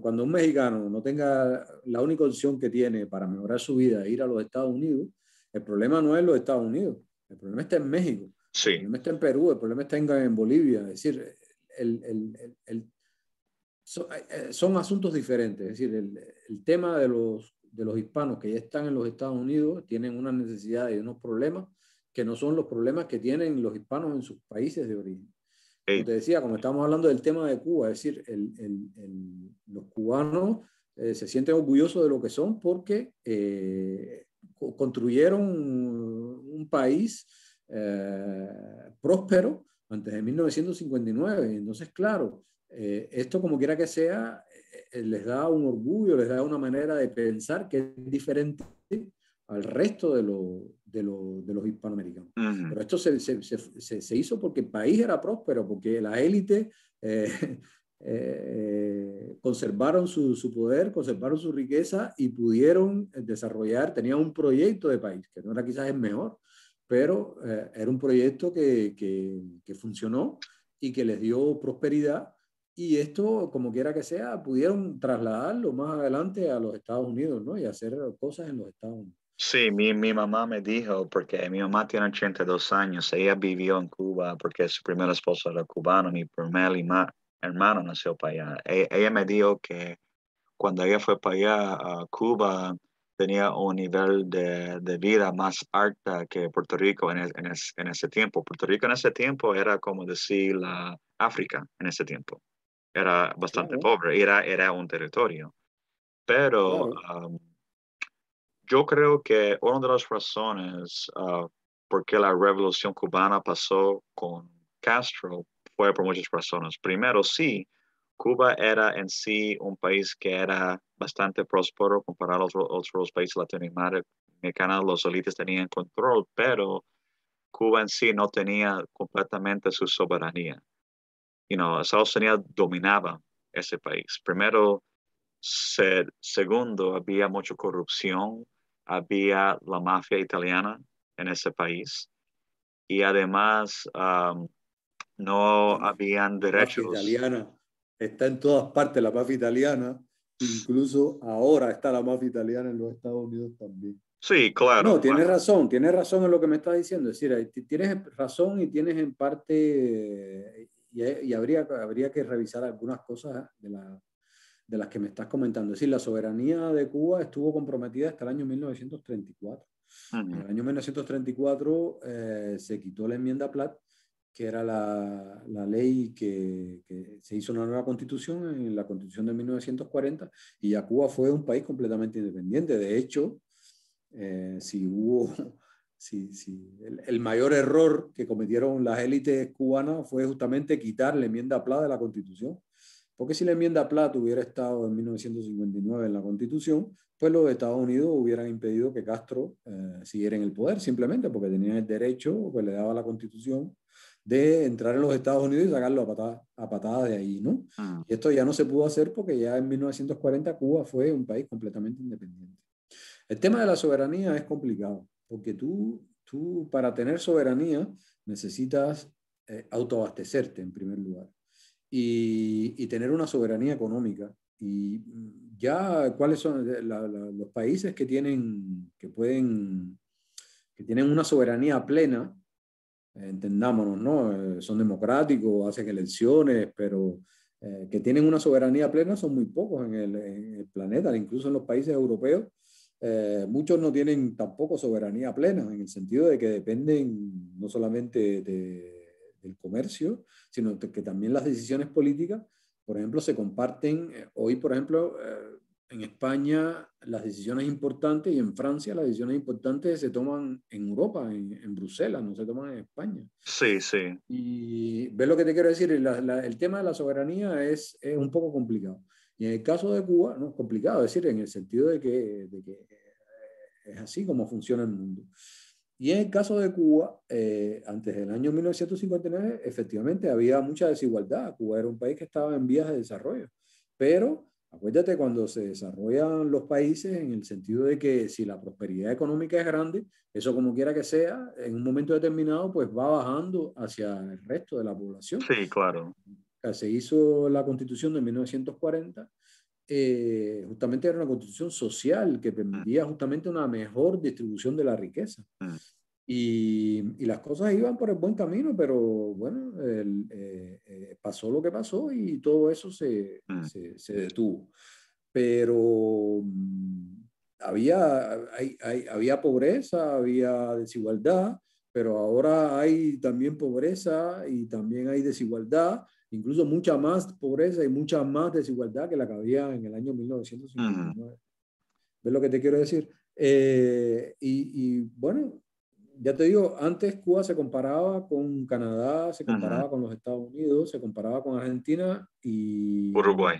cuando un mexicano no tenga la única opción que tiene para mejorar su vida, ir a los Estados Unidos, el problema no es los Estados Unidos, el problema está en México, el problema está en Perú, el problema está en, Bolivia. Es decir, eh, eh, son, asuntos diferentes. Es decir, el, tema de los, de los hispanos que ya están en los Estados Unidos tienen una necesidad y unos problemas que no son los problemas que tienen los hispanos en sus países de origen. Como te decía, como estamos hablando del tema de Cuba, es decir, los cubanos eh, se sienten orgullosos de lo que son porque eh, construyeron un país eh, próspero antes de 1959. Entonces, claro, esto como quiera que sea, les da un orgullo, les da una manera de pensar que es diferente al resto de, los de, los hispanoamericanos. Pero esto se, hizo porque el país era próspero, porque la élite eh, eh, conservaron su, poder, conservaron su riqueza y pudieron desarrollar, tenían un proyecto de país, que no era quizás el mejor, pero eh, era un proyecto que, funcionó y que les dio prosperidad. Y esto, como quiera que sea, pudieron trasladarlo más adelante a los Estados Unidos, Y hacer cosas en los Estados Unidos. Sí, mi, mamá me dijo, porque mi mamá tiene 82 años, ella vivió en Cuba porque su primer esposo era cubano, mi primer hermano nació para allá. E, ella me dijo que cuando ella fue para allá a Cuba, tenía un nivel de, vida más alta que Puerto Rico en, ese tiempo. Puerto Rico en ese tiempo era como decir la África en ese tiempo. Era bastante pobre, era, era un territorio. Pero yo creo que una de las razones uh, por qué la revolución cubana pasó con Castro fue por muchas razones. Primero, sí, Cuba era en sí un país que era bastante próspero comparado a otros, países latinoamericanos. Los élites tenían control, pero Cuba en sí no tenía completamente su soberanía. You know, Estados Unidos dominaba ese país. Primero, segundo, había mucha corrupción había la mafia italiana en ese país y además no habían derechos. La mafia italiana está en todas partes la mafia italiana, incluso ahora está la mafia italiana en los Estados Unidos también. Sí, claro. No, tienes razón, tienes razón en lo que me estás diciendo. Es decir, tienes razón y tienes en parte, y, y habría, habría que revisar algunas cosas de la, de las que me estás comentando. Es decir, la soberanía de Cuba estuvo comprometida hasta el año 1934. en el año 1934 eh, se quitó la enmienda Platt, que era la, ley que, se hizo una nueva constitución en la constitución de 1940, y ya Cuba fue un país completamente independiente. De hecho, eh, si hubo, el, el, mayor error que cometieron las élites cubanas fue justamente quitar la enmienda Platt de la constitución porque si la enmienda Platt hubiera estado en 1959 en la Constitución, pues los Estados Unidos hubieran impedido que Castro eh, siguiera en el poder, simplemente porque tenían el derecho que pues le daba la Constitución de entrar en los Estados Unidos y sacarlo a patadas de ahí, ¿no? Ah. Y esto ya no se pudo hacer porque ya en 1940 Cuba fue un país completamente independiente. El tema de la soberanía es complicado, porque tú, tú para tener soberanía necesitas eh, autoabastecerte en primer lugar y, tener una soberanía económica. Y mm, ya, ¿cuáles son eh, los países que tienen, que pueden, que tienen una soberanía plena? Entendámonos, ¿no? Eh, son democráticos, hacen elecciones, pero eh, que tienen una soberanía plena son muy pocos en el, planeta, incluso en los países europeos. muchos no tienen tampoco soberanía plena, en el sentido de que dependen no solamente de, del comercio, sino que también las decisiones políticas, por ejemplo, se comparten eh, hoy, por ejemplo, eh, en España las decisiones importantes y en Francia las decisiones importantes se toman en Europa, en, Bruselas, no se toman en España. Sí, sí. Y ves lo que te quiero decir, el tema de la soberanía es, un poco complicado. Y en el caso de Cuba, no es complicado, es decir, en el sentido de que, de que eh, es así como funciona el mundo. Y en el caso de Cuba, eh, antes del año 1959, efectivamente había mucha desigualdad. Cuba era un país que estaba en vías de desarrollo. Pero acuérdate cuando se desarrollan los países en el sentido de que si la prosperidad económica es grande, eso como quiera que sea, en un momento determinado pues va bajando hacia el resto de la población. Sí, claro. Se hizo la constitución de 1940 eh, justamente era una constitución social que mm. permitía justamente una mejor distribución de la riqueza. Mm. Y, las cosas iban por el buen camino, pero bueno, eh, eh, pasó lo que pasó y todo eso se, mm. se, detuvo. Pero había, había pobreza, había desigualdad, pero ahora hay también pobreza y también hay desigualdad incluso mucha más pobreza y mucha más desigualdad que la que había en el año 1959. ¿Ves lo que te quiero decir? Eh, y, bueno, ya te digo, antes Cuba se comparaba con Canadá, se comparaba con los Estados Unidos, se comparaba con Argentina y... Uruguay.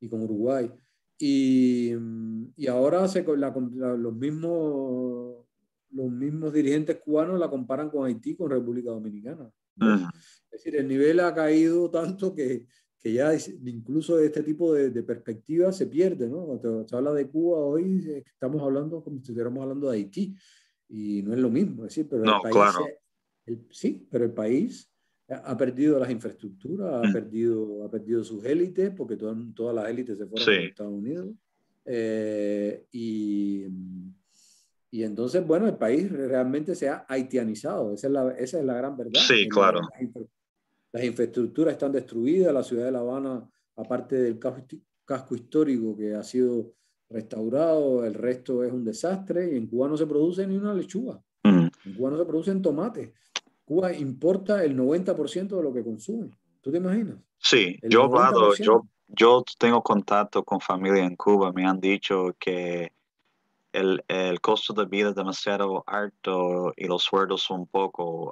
Y con Uruguay. Y, mm, ahora los, mismos, los mismos dirigentes cubanos la comparan con Haití, con República Dominicana. Es decir, el nivel ha caído tanto que, que ya incluso este tipo de, de, perspectiva se pierde, ¿no? Cuando se habla de Cuba hoy, estamos hablando como si estuviéramos hablando de Haití, y no es lo mismo, es decir, pero el país, sí, pero el país ha perdido las infraestructuras, ha, mm. perdido, ha perdido sus élites, porque todas, las élites se fueron a Estados Unidos. Eh, y, y entonces, bueno, el país realmente se ha haitianizado, esa es la, esa es la gran verdad. Sí, eh, claro. Las, infraestructuras están destruidas, la ciudad de La Habana, aparte del casco, histórico que ha sido restaurado, el resto es un desastre y en Cuba no se produce ni una lechuga, mm. en Cuba no se producen tomates, Cuba importa el 90% de lo que consume, ¿tú te imaginas? Sí, yo, hablado yo, yo tengo contacto con familia en Cuba, me han dicho que el, el, costo de vida es demasiado alto y los sueldos son poco.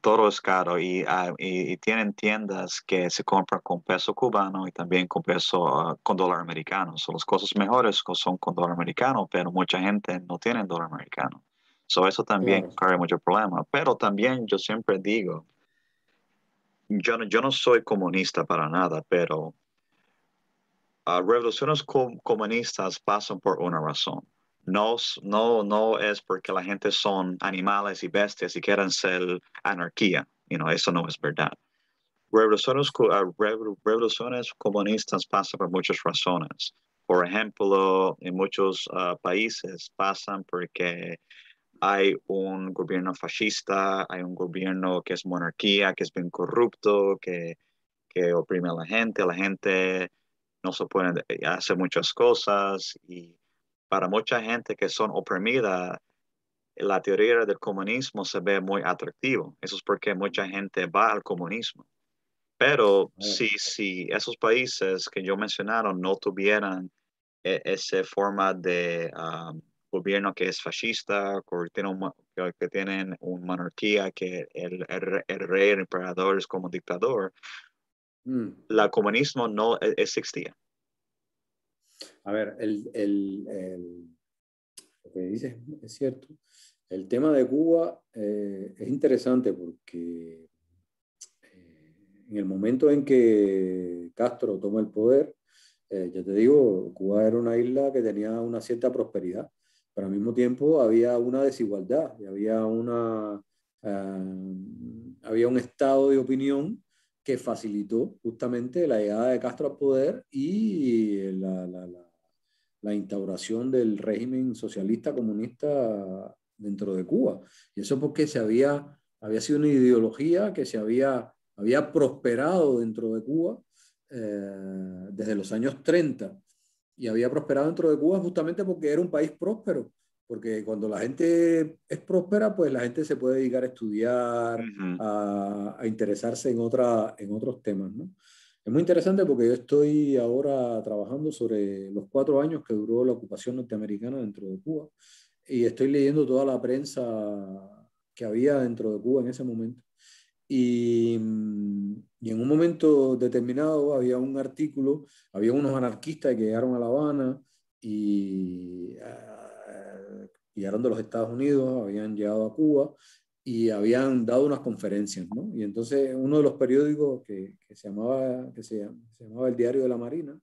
todo es caro y, y, tienen tiendas que se compran con peso cubano y también con peso ah, con dólar americano. Son las cosas mejores que son con dólar americano, pero mucha gente no tiene dólar americano. So, eso también corre mucho problema. Pero también yo siempre digo, yo no, yo no soy comunista para nada, pero revoluciones comunistas pasan por una razón. No, no, no es porque la gente son animales y bestias y quieren ser anarquía. eso no es verdad. Revoluciones, comunistas pasan por muchas razones. Por ejemplo, en muchos ah, países pasan porque hay un gobierno fascista, hay un gobierno que es monarquía, que es bien corrupto, que, que oprime a la gente, la gente no se pueden eh, hacer muchas cosas y para mucha gente que son oprimida, la teoría del comunismo se ve muy atractivo. Eso es porque mucha gente va al comunismo. Pero si, si esos países que yo mencionaron no tuvieran e, esa forma de ah, gobierno que es fascista, que, tienen un, tienen una monarquía que el, el rey, el emperador es como dictador, Mm. la comunismo no e, existía. A ver, el, el, lo que dices es cierto. El tema de Cuba eh, es interesante porque eh, en el momento en que Castro toma el poder, eh, ya te digo, Cuba era una isla que tenía una cierta prosperidad, pero al mismo tiempo había una desigualdad y había, una, había un estado de opinión que facilitó justamente la llegada de Castro al poder y eh, la, la, instauración del régimen socialista comunista dentro de Cuba. Y eso porque se había, había sido una ideología que se había, había prosperado dentro de Cuba eh, desde los años 30 y había prosperado dentro de Cuba justamente porque era un país próspero porque cuando la gente es próspera, pues la gente se puede dedicar a estudiar, a, interesarse en, otra, en otros temas, ¿no? Es muy interesante porque yo estoy ahora trabajando sobre los cuatro años que duró la ocupación norteamericana dentro de Cuba y estoy leyendo toda la prensa que había dentro de Cuba en ese momento. Y, mm, y en un momento determinado había un artículo, había unos anarquistas que llegaron a La Habana y ah, eran de los Estados Unidos, habían llegado a Cuba y habían dado unas conferencias, Y entonces uno de los periódicos que, se, llamaba, que se, llamaba El Diario de la Marina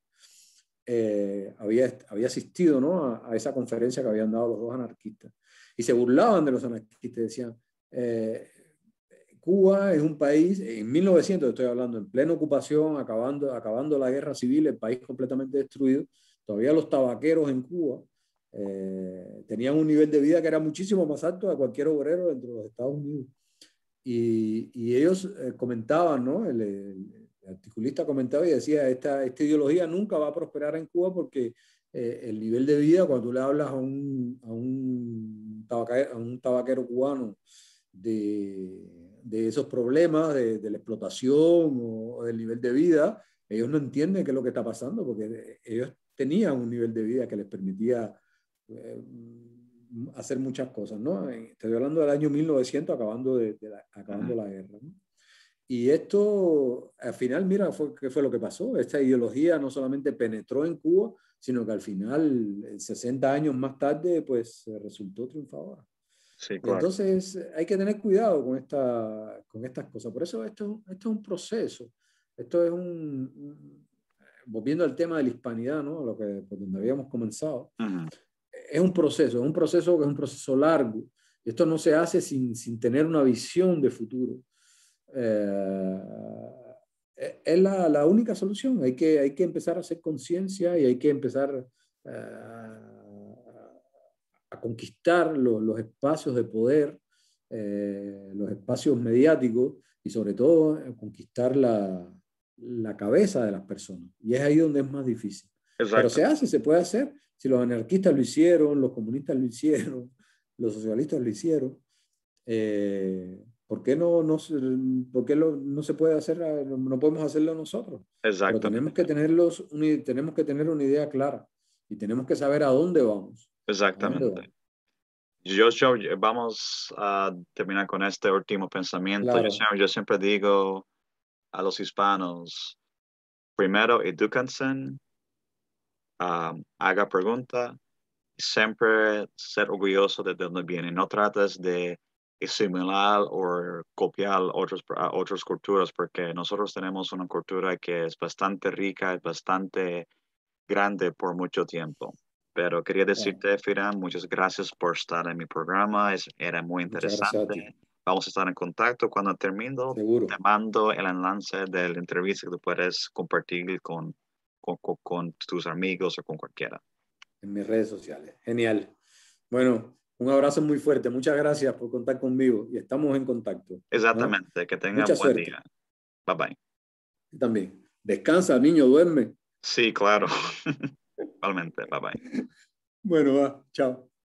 eh, había, había asistido, ¿no? A, esa conferencia que habían dado los dos anarquistas. Y se burlaban de los anarquistas, decían, eh, Cuba es un país, en 1900 estoy hablando, en plena ocupación, acabando, acabando la guerra civil, el país completamente destruido, todavía los tabaqueros en Cuba eh, tenían un nivel de vida que era muchísimo más alto a cualquier obrero dentro de los Estados Unidos. Y, ellos eh, comentaban, ¿no? El, articulista comentaba y decía, esta, esta ideología nunca va a prosperar en Cuba porque eh, el nivel de vida, cuando tú le hablas a un, a un, tabaquero, a un tabaquero cubano de, de esos problemas, de, la explotación o, o del nivel de vida, ellos no entienden qué es lo que está pasando porque ellos tenían un nivel de vida que les permitía eh, mm, hacer muchas cosas, ¿no? Eh, estoy hablando del año 1900, acabando, de, la, acabando la, guerra. Y esto, al final, mira, fue, ¿qué fue lo que pasó? Esta ideología no solamente penetró en Cuba, sino que al final, 60 años más tarde, pues eh, resultó triunfadora. Sí, Entonces, hay que tener cuidado con, esta, con estas cosas. Por eso, esto, esto es un proceso. Esto es un, volviendo al tema de la hispanidad, ¿no? Lo que, por donde habíamos comenzado es un proceso, es un proceso es un proceso largo. Esto no se hace sin, tener una visión de futuro. Eh, eh, es la, única solución. Hay que, hay que empezar a hacer conciencia y hay que empezar eh, a conquistar los, espacios de poder, los espacios mediáticos y sobre todo conquistar la, cabeza de las personas. Y es ahí donde es más difícil. Pero se hace, se puede hacer. Si los anarquistas lo hicieron, los comunistas lo hicieron, los socialistas lo hicieron, eh, ¿por qué, no, no, por lo, no se puede hacer, ah, no podemos hacerlo nosotros? Exacto. Tenemos que, tenemos que tener una idea clara y tenemos que saber a dónde vamos. Exactamente. vamos. Yo, vamos a terminar con este último pensamiento. Yo, siempre digo a los hispanos, primero, y haga preguntas, siempre ser orgulloso de dónde viene. No trates de similar o copiar otros, otras culturas, porque nosotros tenemos una cultura que es bastante rica, es bastante grande por mucho tiempo. Pero quería decirte, Firan, muchas gracias por estar en mi programa, es, era muy interesante. Vamos a estar en contacto cuando termino. Te mando el enlace de la entrevista que puedes compartir con con, tus amigos o con cualquiera. En mis redes sociales. Genial. Bueno, un abrazo muy fuerte. Muchas gracias por contar conmigo y estamos en contacto. Exactamente. Que tengas buen día. Bye bye. También. Descansa, niño, duerme. Sí, claro. Igualmente. Bye bye. Bueno, va. Chao.